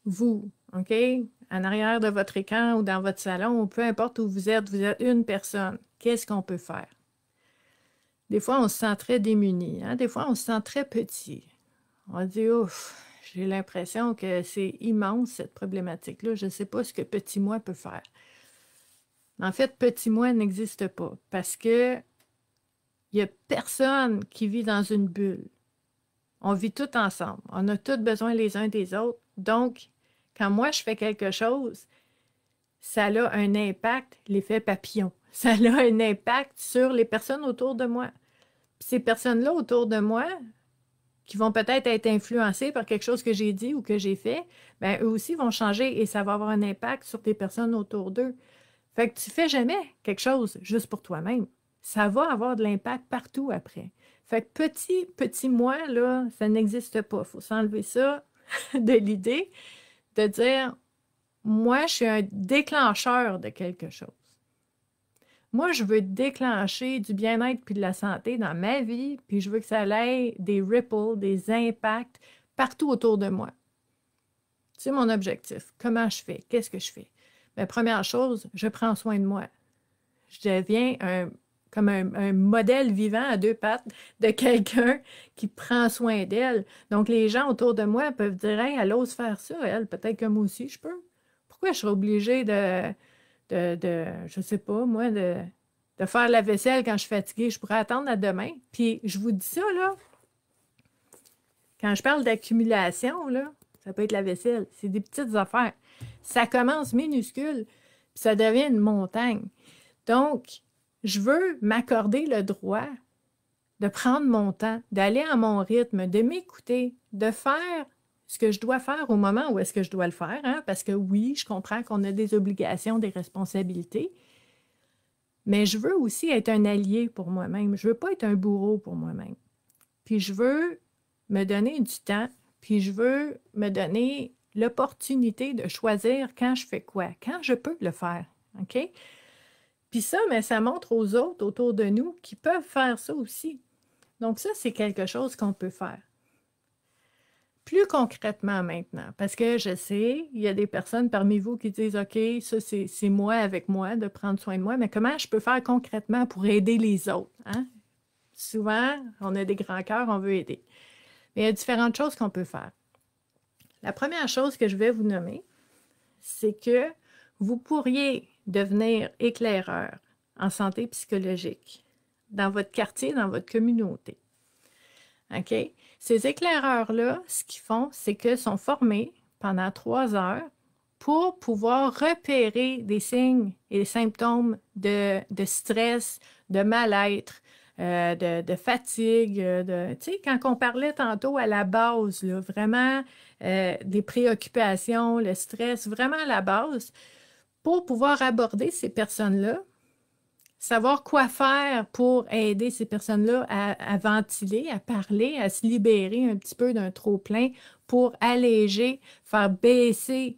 vous, OK, en arrière de votre écran ou dans votre salon, ou peu importe où vous êtes, vous êtes une personne. Qu'est-ce qu'on peut faire? Des fois, on se sent très démuni. Hein? Des fois, on se sent très petit. On dit, ouf, j'ai l'impression que c'est immense cette problématique-là. Je ne sais pas ce que petit moi peut faire. En fait, petit moi n'existe pas parce que il n'y a personne qui vit dans une bulle. On vit tout ensemble. On a tous besoin les uns des autres. Donc, quand moi, je fais quelque chose, ça a un impact, l'effet papillon. *laughs* Ça a un impact sur les personnes autour de moi. ces personnes-là autour de moi, qui vont peut-être être influencées par quelque chose que j'ai dit ou que j'ai fait, ben eux aussi vont changer et ça va avoir un impact sur des personnes autour d'eux. Fait que tu fais jamais quelque chose juste pour toi-même ça va avoir de l'impact partout après. Fait que petit, petit moi, là, ça n'existe pas. Il faut s'enlever ça *laughs* de l'idée de dire moi, je suis un déclencheur de quelque chose. Moi, je veux déclencher du bien-être puis de la santé dans ma vie, puis je veux que ça aille des ripples, des impacts partout autour de moi. C'est mon objectif. Comment je fais? Qu'est-ce que je fais? Mais ben, première chose, je prends soin de moi. Je deviens un comme un, modèle vivant à deux pattes de quelqu'un qui prend soin d'elle. Donc, les gens autour de moi peuvent dire hey, elle ose faire ça, elle, peut-être que moi aussi, je peux. Pourquoi je serais obligée de, de, de je sais pas, moi, de, de, faire la vaisselle quand je suis fatiguée? Je pourrais attendre à demain. Puis, je vous dis ça, là. Quand je parle d'accumulation, là, ça peut être la vaisselle, c'est des petites affaires. Ça commence minuscule, puis ça devient une montagne. Donc, je veux m'accorder le droit de prendre mon temps, d'aller à mon rythme, de m'écouter, de faire ce que je dois faire au moment où est-ce que je dois le faire, hein? parce que oui, je comprends qu'on a des obligations, des responsabilités, mais je veux aussi être un allié pour moi-même. Je ne veux pas être un bourreau pour moi-même. Puis je veux me donner du temps, puis je veux me donner l'opportunité de choisir quand je fais quoi, quand je peux le faire. OK? Puis ça, mais ça montre aux autres autour de nous qui peuvent faire ça aussi. Donc ça, c'est quelque chose qu'on peut faire. Plus concrètement maintenant, parce que je sais, il y a des personnes parmi vous qui disent, OK, ça, c'est moi avec moi, de prendre soin de moi, mais comment je peux faire concrètement pour aider les autres? Hein? Souvent, on a des grands cœurs, on veut aider. Mais il y a différentes choses qu'on peut faire. La première chose que je vais vous nommer, c'est que vous pourriez devenir éclaireur en santé psychologique dans votre quartier, dans votre communauté. OK? Ces éclaireurs-là, ce qu'ils font, c'est qu'ils sont formés pendant trois heures pour pouvoir repérer des signes et des symptômes de, de stress, de mal-être, euh, de, fatigue. De, tu sais, quand on parlait tantôt à la base, vraiment euh, des préoccupations, le stress, vraiment à la base, pour pouvoir aborder ces personnes-là, savoir quoi faire pour aider ces personnes-là à, ventiler, à parler, à se libérer un petit peu d'un trop-plein pour alléger, faire baisser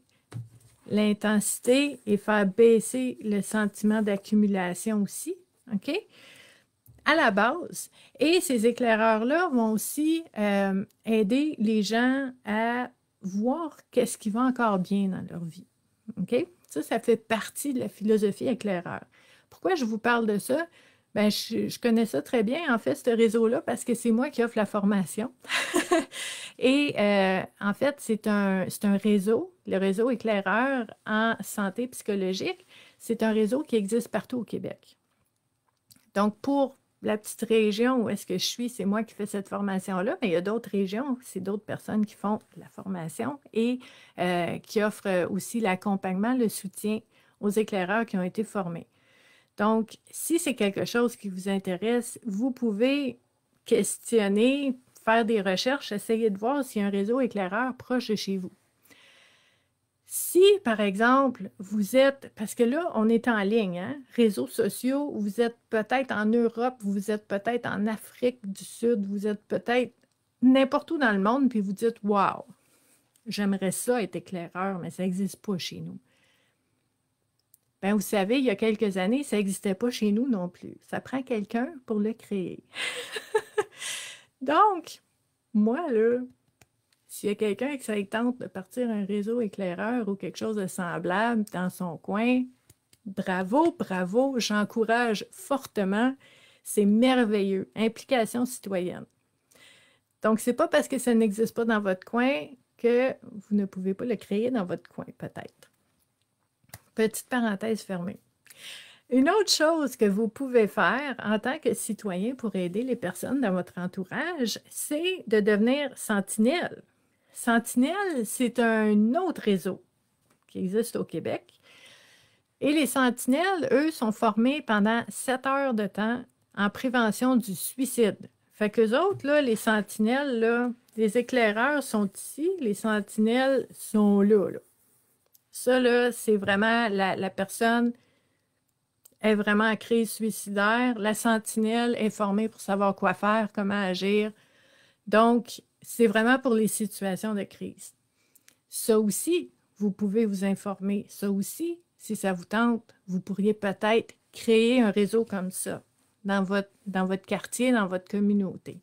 l'intensité et faire baisser le sentiment d'accumulation aussi. OK? à la base. Et ces éclaireurs-là vont aussi euh, aider les gens à voir qu'est-ce qui va encore bien dans leur vie. OK? Ça, fait partie de la philosophie éclaireur. Pourquoi je vous parle de ça? Bien, je, connais ça très bien, en fait, ce réseau-là, parce que c'est moi qui offre la formation. *laughs* Et euh, en fait, c'est un, un réseau, le réseau éclaireur en santé psychologique. C'est un réseau qui existe partout au Québec. Donc, pour la petite région où est-ce que je suis, c'est moi qui fais cette formation-là, mais il y a d'autres régions, c'est d'autres personnes qui font la formation et euh, qui offrent aussi l'accompagnement, le soutien aux éclaireurs qui ont été formés. Donc, si c'est quelque chose qui vous intéresse, vous pouvez questionner, faire des recherches, essayer de voir s'il y a un réseau éclaireur proche de chez vous. Si, par exemple, vous êtes, parce que là, on est en ligne, hein, réseaux sociaux, vous êtes peut-être en Europe, vous êtes peut-être en Afrique du Sud, vous êtes peut-être n'importe où dans le monde, puis vous dites wow, j'aimerais ça être éclaireur, mais ça n'existe pas chez nous. Bien, vous savez, il y a quelques années, ça n'existait pas chez nous non plus. Ça prend quelqu'un pour le créer. *laughs* Donc, moi, là, s'il y a quelqu'un qui tente de partir un réseau éclaireur ou quelque chose de semblable dans son coin, bravo, bravo, j'encourage fortement. C'est merveilleux. Implication citoyenne. Donc, ce n'est pas parce que ça n'existe pas dans votre coin que vous ne pouvez pas le créer dans votre coin, peut-être. Petite parenthèse fermée. Une autre chose que vous pouvez faire en tant que citoyen pour aider les personnes dans votre entourage, c'est de devenir sentinelle. Sentinelle, c'est un autre réseau qui existe au Québec. Et les sentinelles, eux, sont formés pendant sept heures de temps en prévention du suicide. Fait qu'eux autres, les sentinelles, là, les éclaireurs sont ici, les sentinelles sont là. Ça, là, c'est vraiment la, la, personne est vraiment en crise suicidaire. La sentinelle est formée pour savoir quoi faire, comment agir. Donc, c'est vraiment pour les situations de crise. Ça aussi, vous pouvez vous informer. Ça aussi, si ça vous tente, vous pourriez peut-être créer un réseau comme ça dans votre, dans votre quartier, dans votre communauté.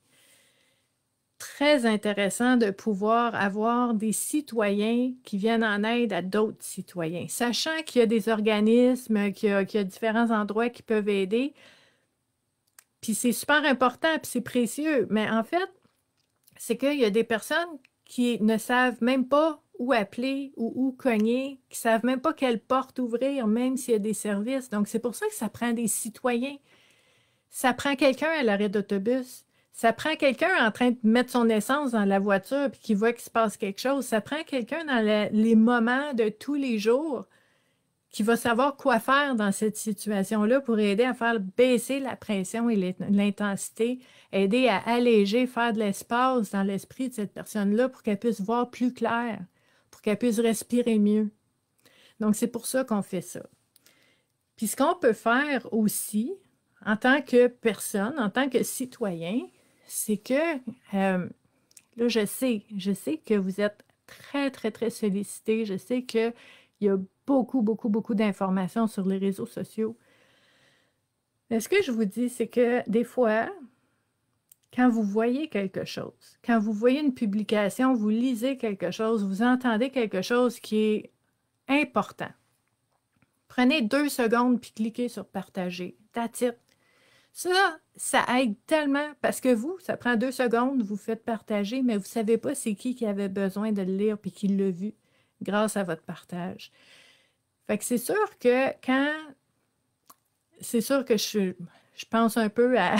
Très intéressant de pouvoir avoir des citoyens qui viennent en aide à d'autres citoyens, sachant qu'il y a des organismes, qu'il y, a différents endroits qui peuvent aider. Puis c'est super important, puis c'est précieux. Mais en fait, c'est qu'il y a des personnes qui ne savent même pas où appeler ou où cogner, qui savent même pas quelle porte ouvrir, même s'il y a des services. Donc, c'est pour ça que ça prend des citoyens. Ça prend quelqu'un à l'arrêt d'autobus. Ça prend quelqu'un en train de mettre son essence dans la voiture et qui voit qu'il se passe quelque chose. Ça prend quelqu'un dans les moments de tous les jours qui va savoir quoi faire dans cette situation-là pour aider à faire baisser la pression et l'intensité, aider à alléger, faire de l'espace dans l'esprit de cette personne-là pour qu'elle puisse voir plus clair, pour qu'elle puisse respirer mieux. Donc, c'est pour ça qu'on fait ça. Puis, ce qu'on peut faire aussi, en tant que personne, en tant que citoyen, c'est que, euh, là, je sais, je sais que vous êtes très, très, très sollicité. Je sais que il y a beaucoup, beaucoup, beaucoup d'informations sur les réseaux sociaux. Mais ce que je vous dis, c'est que des fois, quand vous voyez quelque chose, quand vous voyez une publication, vous lisez quelque chose, vous entendez quelque chose qui est important, prenez deux secondes puis cliquez sur partager. Ça, ça aide tellement parce que vous, ça prend deux secondes, vous faites partager, mais vous ne savez pas c'est qui qui avait besoin de le lire puis qui l'a vu grâce à votre partage. Fait que c'est sûr que quand. C'est sûr que je, je pense un peu *laughs* à,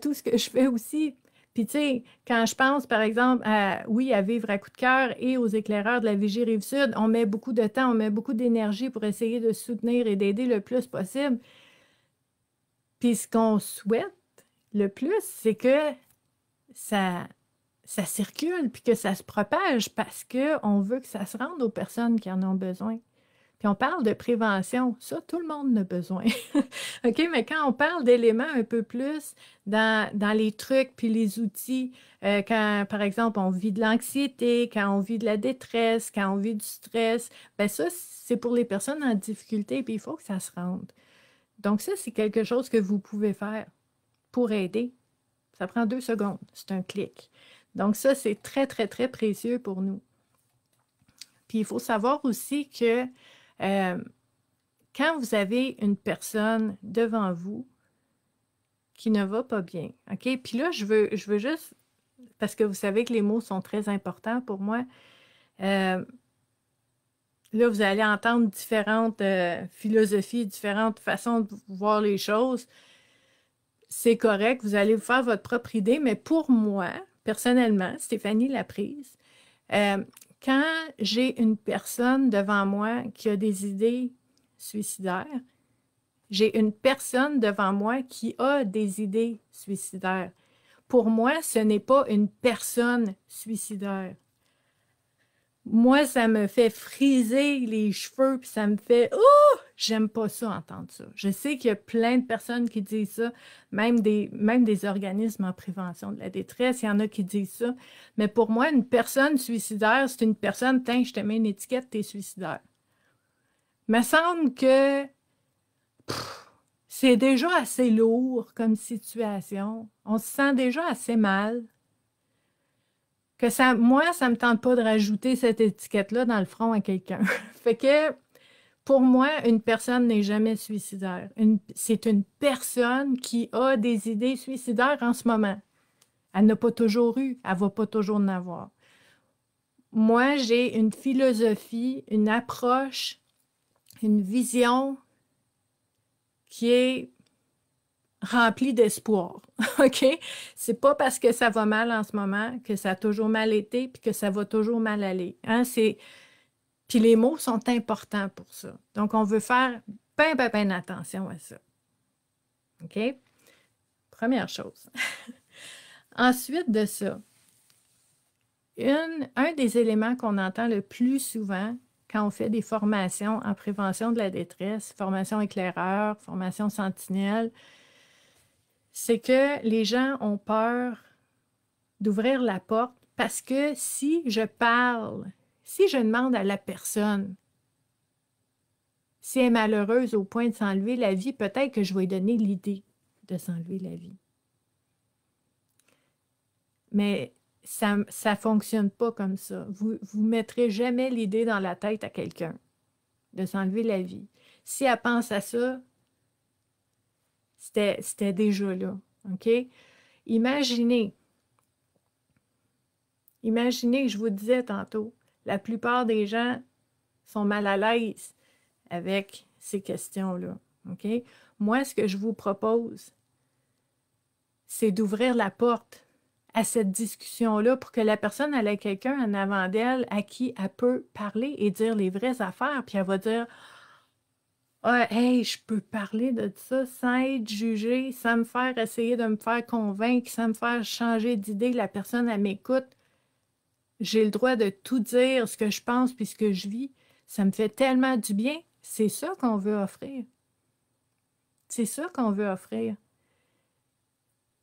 tout ce que je fais aussi. Puis, tu sais, quand je pense, par exemple, à, oui, à vivre à coup de cœur et aux éclaireurs de la Vigie Rive-Sud, on met beaucoup de temps, on met beaucoup d'énergie pour essayer de soutenir et d'aider le plus possible. Puis, ce qu'on souhaite le plus, c'est que ça, ça circule puis que ça se propage parce qu'on veut que ça se rende aux personnes qui en ont besoin. Puis on parle de prévention, ça, tout le monde en a besoin. *laughs* OK, mais quand on parle d'éléments un peu plus dans, les trucs puis les outils, euh, quand, par exemple, on vit de l'anxiété, quand on vit de la détresse, quand on vit du stress, bien ça, c'est pour les personnes en difficulté, puis il faut que ça se rende. Donc ça, c'est quelque chose que vous pouvez faire pour aider. Ça prend deux secondes, c'est un clic. Donc ça, c'est très, très, très précieux pour nous. Puis il faut savoir aussi que euh, quand vous avez une personne devant vous qui ne va pas bien, OK? Puis là, je veux, je veux juste, parce que vous savez que les mots sont très importants pour moi, euh, là, vous allez entendre différentes euh, philosophies, différentes façons de voir les choses. C'est correct, vous allez vous faire votre propre idée, mais pour moi, personnellement, Stéphanie l'a prise. Euh, quand j'ai une personne devant moi qui a des idées suicidaires, j'ai une personne devant moi qui a des idées suicidaires. Pour moi, ce n'est pas une personne suicidaire. Moi, ça me fait friser les cheveux, puis ça me fait J'aime pas ça, entendre ça. Je sais qu'il y a plein de personnes qui disent ça, même des, même des organismes en prévention de la détresse, il y en a qui disent ça. Mais pour moi, une personne suicidaire, c'est une personne, tiens, je te mets une étiquette, t'es suicidaire. me semble que c'est déjà assez lourd comme situation. On se sent déjà assez mal. Que ça, moi, ça ne me tente pas de rajouter cette étiquette-là dans le front à quelqu'un. *laughs* fait que pour moi, une personne n'est jamais suicidaire. c'est une personne qui a des idées suicidaires en ce moment. Elle n'a pas toujours eu, elle ne va pas toujours en avoir. Moi, j'ai une philosophie, une approche, une vision qui est remplie d'espoir. *laughs* OK? C'est pas parce que ça va mal en ce moment que ça a toujours mal été puis que ça va toujours mal aller. Hein? C'est puis les mots sont importants pour ça. Donc, on veut faire bien, bien, bien attention à ça. OK? Première chose. *laughs* Ensuite de ça, un des éléments qu'on entend le plus souvent quand on fait des formations en prévention de la détresse, formation éclaireur, formation sentinelle, c'est que les gens ont peur d'ouvrir la porte parce que si je parle, si je demande à la personne si elle est malheureuse au point de s'enlever la vie, peut-être que je vais donner l'idée de s'enlever la vie. Mais ça ne fonctionne pas comme ça. Vous ne mettrez jamais l'idée dans la tête à quelqu'un de s'enlever la vie. Si elle pense à ça, c'était déjà là. Imaginez. Imaginez que je vous disais tantôt, la plupart des gens sont mal à l'aise avec ces questions-là. OK? Moi, ce que je vous propose, c'est d'ouvrir la porte à cette discussion-là pour que la personne ait quelqu'un en avant d'elle à qui elle peut parler et dire les vraies affaires, puis elle va dire ah, hey, je peux parler de ça sans être jugée, sans me faire essayer de me faire convaincre, sans me faire changer d'idée. La personne, elle m'écoute. J'ai le droit de tout dire, ce que je pense puis ce que je vis. Ça me fait tellement du bien. C'est ça qu'on veut offrir. C'est ça qu'on veut offrir.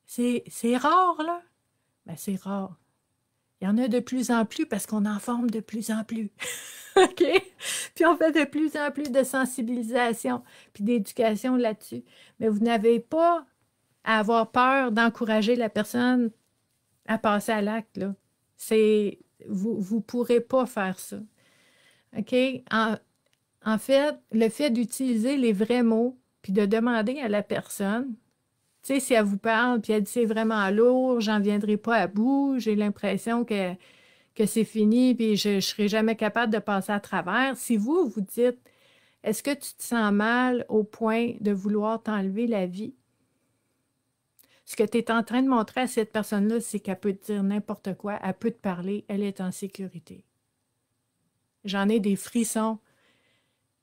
C'est rare, là. mais ben, c'est rare. Il y en a de plus en plus parce qu'on en forme de plus en plus. *laughs* OK? Puis on fait de plus en plus de sensibilisation puis d'éducation là-dessus. Mais vous n'avez pas à avoir peur d'encourager la personne à passer à l'acte, là. C'est, vous ne pourrez pas faire ça. OK? En, fait, le fait d'utiliser les vrais mots, puis de demander à la personne, tu sais, si elle vous parle, puis elle dit c'est vraiment lourd, j'en viendrai pas à bout, j'ai l'impression que, que c'est fini, puis je ne serai jamais capable de passer à travers. Si vous, vous dites, est-ce que tu te sens mal au point de vouloir t'enlever la vie? ce que tu es en train de montrer à cette personne-là, c'est qu'elle peut te dire n'importe quoi, elle peut te parler, elle est en sécurité. J'en ai des frissons.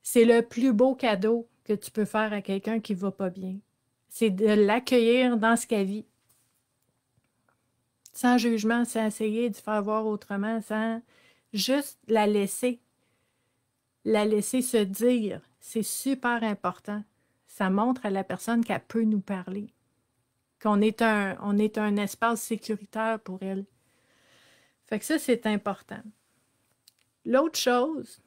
C'est le plus beau cadeau que tu peux faire à quelqu'un qui ne va pas bien. C'est de l'accueillir dans ce qu'elle vit. Sans jugement, sans essayer de faire voir autrement, sans juste la laisser. La laisser se dire. C'est super important. Ça montre à la personne qu'elle peut nous parler qu'on est un, on est un espace sécuritaire pour elle. Fait que ça, c'est important. L'autre chose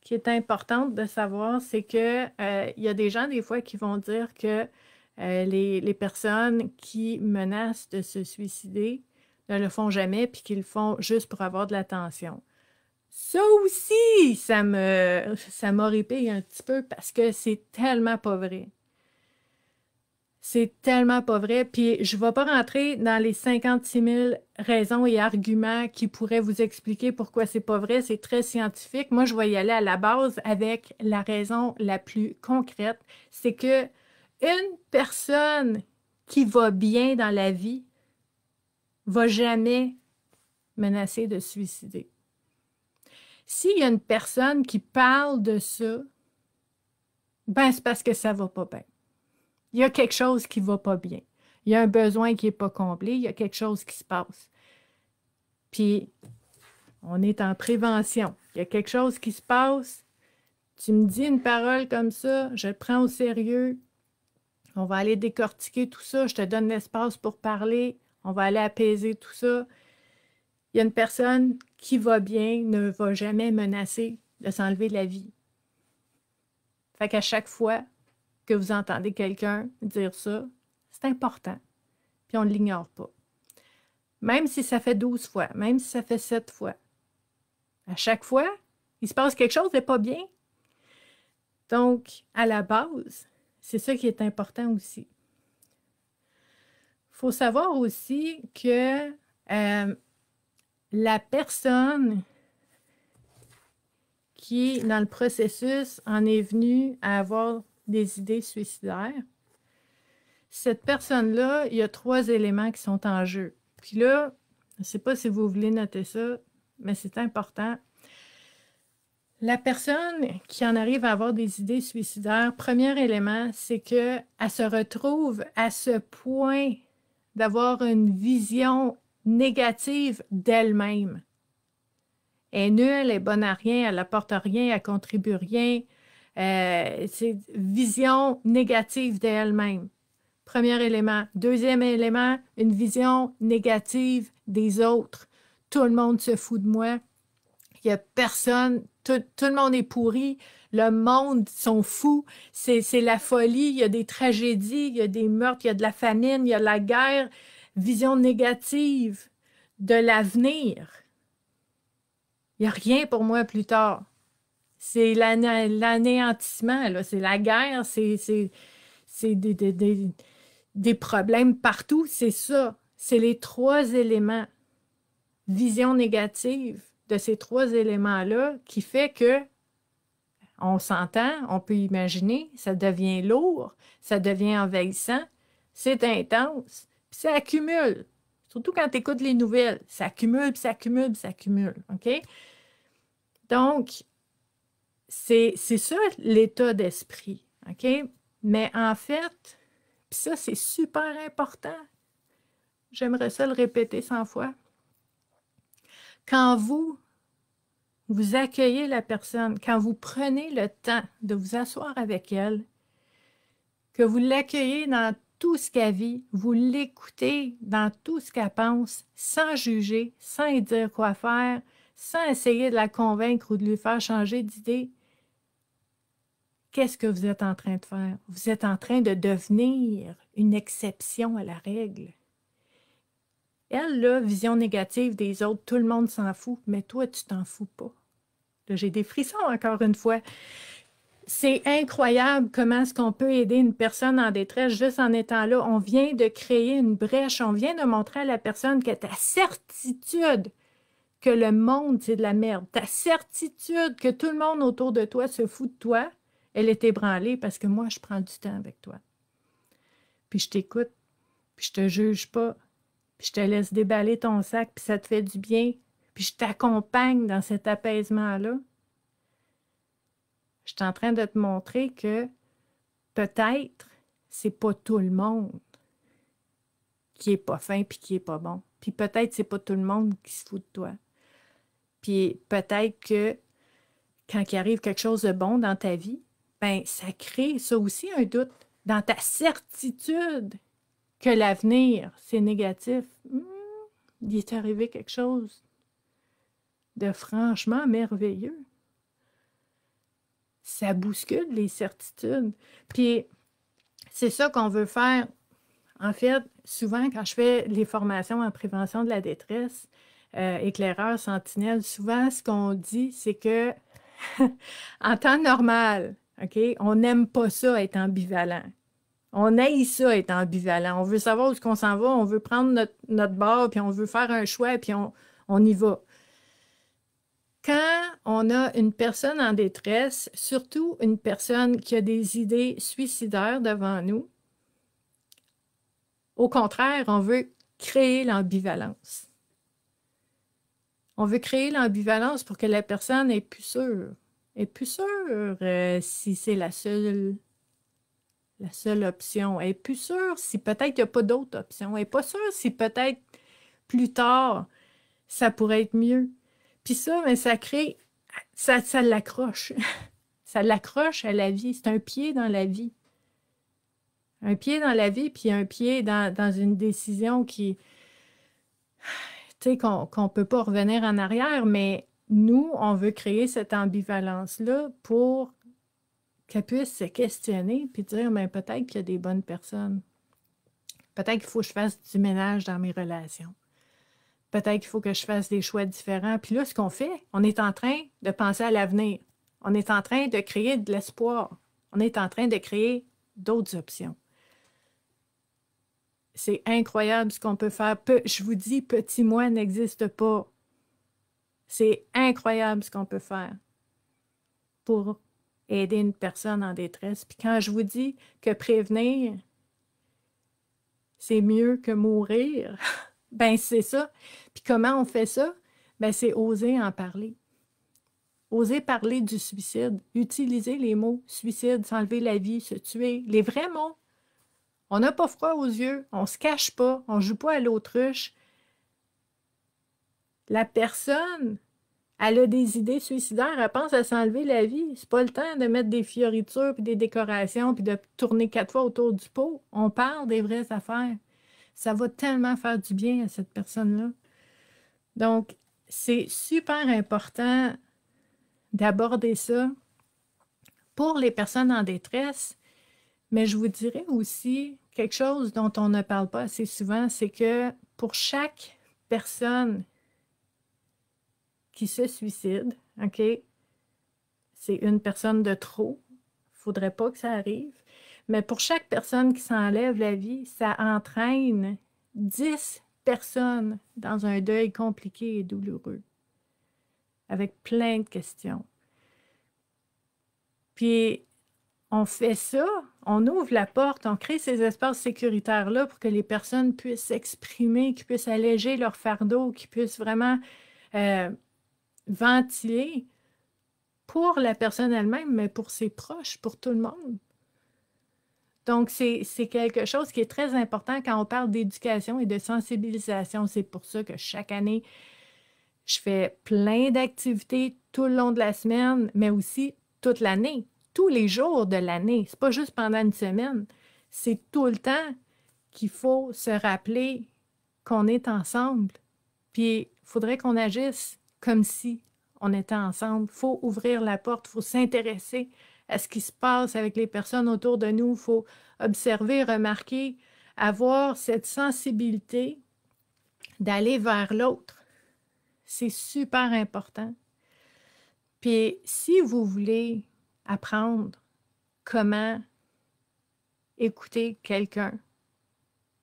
qui est importante de savoir, c'est que euh, il y a des gens, des fois, qui vont dire que euh, les, personnes qui menacent de se suicider ne le font jamais, puis qu'ils le font juste pour avoir de l'attention. Ça aussi, ça me ça un petit peu parce que c'est tellement pas vrai. C'est tellement pas vrai. Puis je ne vais pas rentrer dans les 56 000 raisons et arguments qui pourraient vous expliquer pourquoi c'est pas vrai. C'est très scientifique. Moi, je vais y aller à la base avec la raison la plus concrète. C'est que une personne qui va bien dans la vie va jamais menacer de suicider. S'il y a une personne qui parle de ça, ben c'est parce que ça va pas bien il y a quelque chose qui ne va pas bien. Il y a un besoin qui n'est pas comblé, il y a quelque chose qui se passe. Puis, on est en prévention. Il y a quelque chose qui se passe. Tu me dis une parole comme ça, je prends au sérieux. On va aller décortiquer tout ça. Je te donne l'espace pour parler. On va aller apaiser tout ça. Il y a une personne qui va bien, ne va jamais menacer de s'enlever la vie. Fait qu'à chaque fois, que vous entendez quelqu'un dire ça, c'est important. Puis on ne l'ignore pas. Même si ça fait 12 fois, même si ça fait 7 fois. À chaque fois, il se passe quelque chose de pas bien. Donc, à la base, c'est ça qui est important aussi. Il faut savoir aussi que euh, la personne qui, dans le processus, en est venue à avoir des idées suicidaires, cette personne-là, il y a trois éléments qui sont en jeu. Puis là, je ne sais pas si vous voulez noter ça, mais c'est important. La personne qui en arrive à avoir des idées suicidaires, premier élément, c'est qu'elle se retrouve à ce point d'avoir une vision négative d'elle-même. Elle est nulle, elle est bonne à rien, elle n'apporte rien, elle contribue rien, euh, c'est vision négative d'elle-même. Premier élément. Deuxième élément, une vision négative des autres. Tout le monde se fout de moi. Il n'y a personne. Tout, le monde est pourri. Le monde sont fous. C'est la folie. Il y a des tragédies. Il y a des meurtres. Il y a de la famine. Il y a de la guerre. Vision négative de l'avenir. Il n'y a rien pour moi plus tard. C'est l'anéantissement, c'est la guerre, c'est des, problèmes partout. C'est ça. C'est les trois éléments. Vision négative de ces trois éléments-là qui fait que on s'entend, on peut imaginer, ça devient lourd, ça devient envahissant, c'est intense, puis ça accumule. Surtout quand tu écoutes les nouvelles, ça accumule, puis ça accumule, ça accumule. OK? Donc, c'est ça l'état d'esprit. OK? Mais en fait, ça, c'est super important. J'aimerais ça le répéter 100 fois. Quand vous, vous accueillez la personne, quand vous prenez le temps de vous asseoir avec elle, que vous l'accueillez dans tout ce qu'elle vit, vous l'écoutez dans tout ce qu'elle pense, sans juger, sans dire quoi faire, sans essayer de la convaincre ou de lui faire changer d'idée, qu'est-ce que vous êtes en train de faire? Vous êtes en train de devenir une exception à la règle. Elle, là, vision négative des autres, tout le monde s'en fout, mais toi, tu t'en fous pas. Là, j'ai des frissons encore une fois. C'est incroyable comment est-ce qu'on peut aider une personne en détresse juste en étant là. On vient de créer une brèche, on vient de montrer à la personne que ta certitude que le monde, c'est de la merde, ta certitude que tout le monde autour de toi se fout de toi, elle est ébranlée parce que moi, je prends du temps avec toi. Puis je t'écoute, puis je te juge pas, puis je te laisse déballer ton sac, puis ça te fait du bien, puis je t'accompagne dans cet apaisement-là. Je suis en train de te montrer que peut-être c'est pas tout le monde qui est pas fin puis qui est pas bon. Puis peut-être c'est pas tout le monde qui se fout de toi. Puis peut-être que quand il arrive quelque chose de bon dans ta vie, ben ça crée ça aussi un doute dans ta certitude que l'avenir, c'est négatif. Hmm, il est arrivé quelque chose de franchement merveilleux. Ça bouscule les certitudes. Puis c'est ça qu'on veut faire. En fait, souvent, quand je fais les formations en prévention de la détresse, euh, éclaireur, sentinelle, souvent, ce qu'on dit, c'est que *laughs* en temps normal, on n'aime pas ça être ambivalent. On haït ça être ambivalent. On veut savoir où est-ce qu'on s'en va, on veut prendre notre, notre puis on veut faire un choix, puis on, y va. Quand on a une personne en détresse, surtout une personne qui a des idées suicidaires devant nous, au contraire, on veut créer l'ambivalence. On veut créer l'ambivalence pour que la personne ait plus sûre n'est plus sûr euh, si c'est la seule, la seule option. Elle plus sûr si peut-être il n'y a pas d'autre option. Elle pas sûre si peut-être plus tard, ça pourrait être mieux. Puis ça, mais ça crée, ça, ça l'accroche. *laughs* ça l'accroche à la vie. C'est un pied dans la vie. Un pied dans la vie, puis un pied dans, une décision qui, *sighs* tu sais, qu'on ne peut pas revenir en arrière, mais nous, on veut créer cette ambivalence-là pour qu'elle puisse se questionner puis dire mais peut-être qu'il y a des bonnes personnes. Peut-être qu'il faut que je fasse du ménage dans mes relations. Peut-être qu'il faut que je fasse des choix différents. Puis là, ce qu'on fait, on est en train de penser à l'avenir. On est en train de créer de l'espoir. On est en train de créer d'autres options. C'est incroyable ce qu'on peut faire. je vous dis, petit moi n'existe pas. C'est incroyable ce qu'on peut faire pour aider une personne en détresse. Puis quand je vous dis que prévenir, c'est mieux que mourir, *laughs* ben c'est ça. Puis comment on fait ça? Ben c'est oser en parler. Oser parler du suicide, utiliser les mots suicide, s'enlever la vie, se tuer, les vrais mots. On n'a pas froid aux yeux, on ne se cache pas, on ne joue pas à l'autruche, la personne, elle a des idées suicidaires, elle pense à s'enlever la vie. C'est pas le temps de mettre des fioritures puis des décorations puis de tourner quatre fois autour du pot. On parle des vraies affaires. Ça va tellement faire du bien à cette personne-là. Donc, c'est super important d'aborder ça pour les personnes en détresse, mais je vous dirais aussi quelque chose dont on ne parle pas assez souvent, c'est que pour chaque personne qui se suicide, OK? C'est une personne de trop. faudrait pas que ça arrive. Mais pour chaque personne qui s'enlève la vie, ça entraîne dix personnes dans un deuil compliqué et douloureux, avec plein de questions. Puis on fait ça, on ouvre la porte, on crée ces espaces sécuritaires-là pour que les personnes puissent s'exprimer, qu'ils puissent alléger leur fardeau, qu'ils puissent vraiment euh, ventilé pour la personne elle-même, mais pour ses proches, pour tout le monde. Donc, c'est quelque chose qui est très important quand on parle d'éducation et de sensibilisation. C'est pour ça que chaque année, je fais plein d'activités tout le long de la semaine, mais aussi toute l'année, tous les jours de l'année. C'est pas juste pendant une semaine. C'est tout le temps qu'il faut se rappeler qu'on est ensemble. Puis, il faudrait qu'on agisse comme si on était ensemble. Il faut ouvrir la porte, il faut s'intéresser à ce qui se passe avec les personnes autour de nous. Il faut observer, remarquer, avoir cette sensibilité d'aller vers l'autre. C'est super important. Puis si vous voulez apprendre comment écouter quelqu'un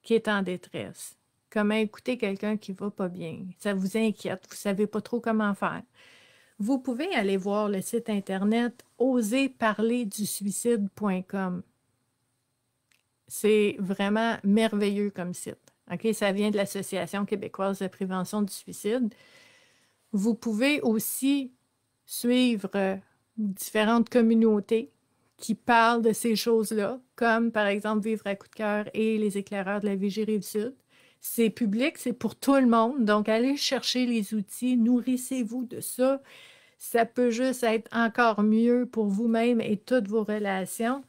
qui est en détresse, Comment écouter quelqu'un qui va pas bien? Ça vous inquiète, vous savez pas trop comment faire. Vous pouvez aller voir le site internet oserparlerdusuicide.com. C'est vraiment merveilleux comme site. Ok Ça vient de l'Association québécoise de prévention du suicide. Vous pouvez aussi suivre euh, différentes communautés qui parlent de ces choses-là, comme par exemple Vivre à coup de cœur et les éclaireurs de la Vigérie du sud c'est public, c'est pour tout le monde. Donc, allez chercher les outils, nourrissez-vous de ça. Ça peut juste être encore mieux pour vous-même et toutes vos relations.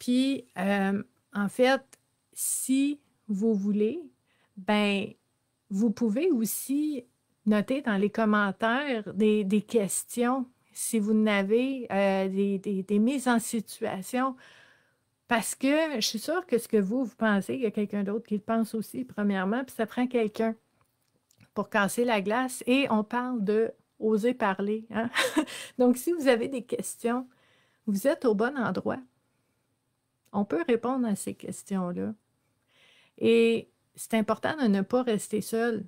Puis, euh, en fait, si vous voulez, ben, vous pouvez aussi noter dans les commentaires des, questions si vous n'avez euh, des mises en situation parce que je suis sûre que ce que vous, vous pensez, il y a quelqu'un d'autre qui le pense aussi, premièrement, puis ça prend quelqu'un pour casser la glace. Et on parle de oser parler. Hein. *laughs* Donc, si vous avez des questions, vous êtes au bon endroit. On peut répondre à ces questions-là. Et c'est important de ne pas rester seul.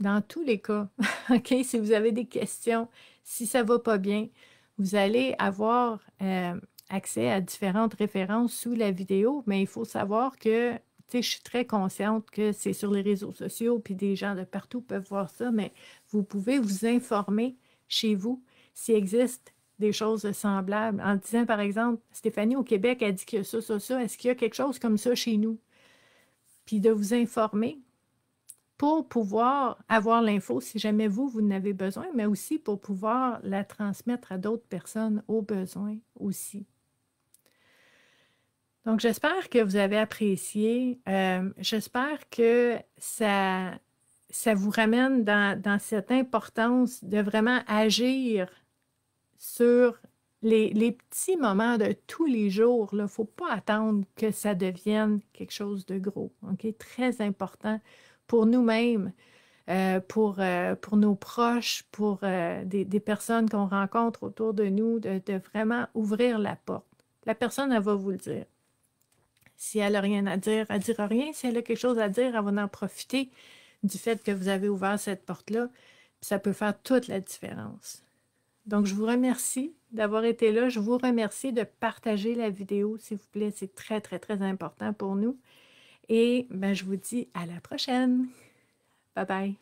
Dans tous les cas, *laughs* OK, si vous avez des questions, si ça ne va pas bien, vous allez avoir euh, accès à différentes références sous la vidéo, mais il faut savoir que tu sais, je suis très consciente que c'est sur les réseaux sociaux, puis des gens de partout peuvent voir ça, mais vous pouvez vous informer chez vous s'il existe des choses semblables en disant, par exemple, Stéphanie au Québec a dit que ça, ça, ça, est-ce qu'il y a quelque chose comme ça chez nous? Puis de vous informer pour pouvoir avoir l'info si jamais vous, vous n'avez besoin, mais aussi pour pouvoir la transmettre à d'autres personnes au besoin aussi. Donc, j'espère que vous avez apprécié. Euh, j'espère que ça, ça vous ramène dans, dans, cette importance de vraiment agir sur les, les petits moments de tous les jours. Il ne faut pas attendre que ça devienne quelque chose de gros. Ok, Très important pour nous-mêmes, euh, pour, euh, pour nos proches, pour des, des, personnes qu'on rencontre autour de nous, de, de vraiment ouvrir la porte. La personne, elle va vous le dire. Si elle n'a rien à dire, à dire rien. Si elle a quelque chose à dire, elle va en profiter du fait que vous avez ouvert cette porte-là. Ça peut faire toute la différence. Donc, je vous remercie d'avoir été là. Je vous remercie de partager la vidéo, s'il vous plaît. C'est très, très, très important pour nous. Et ben, je vous dis à la prochaine. Bye bye.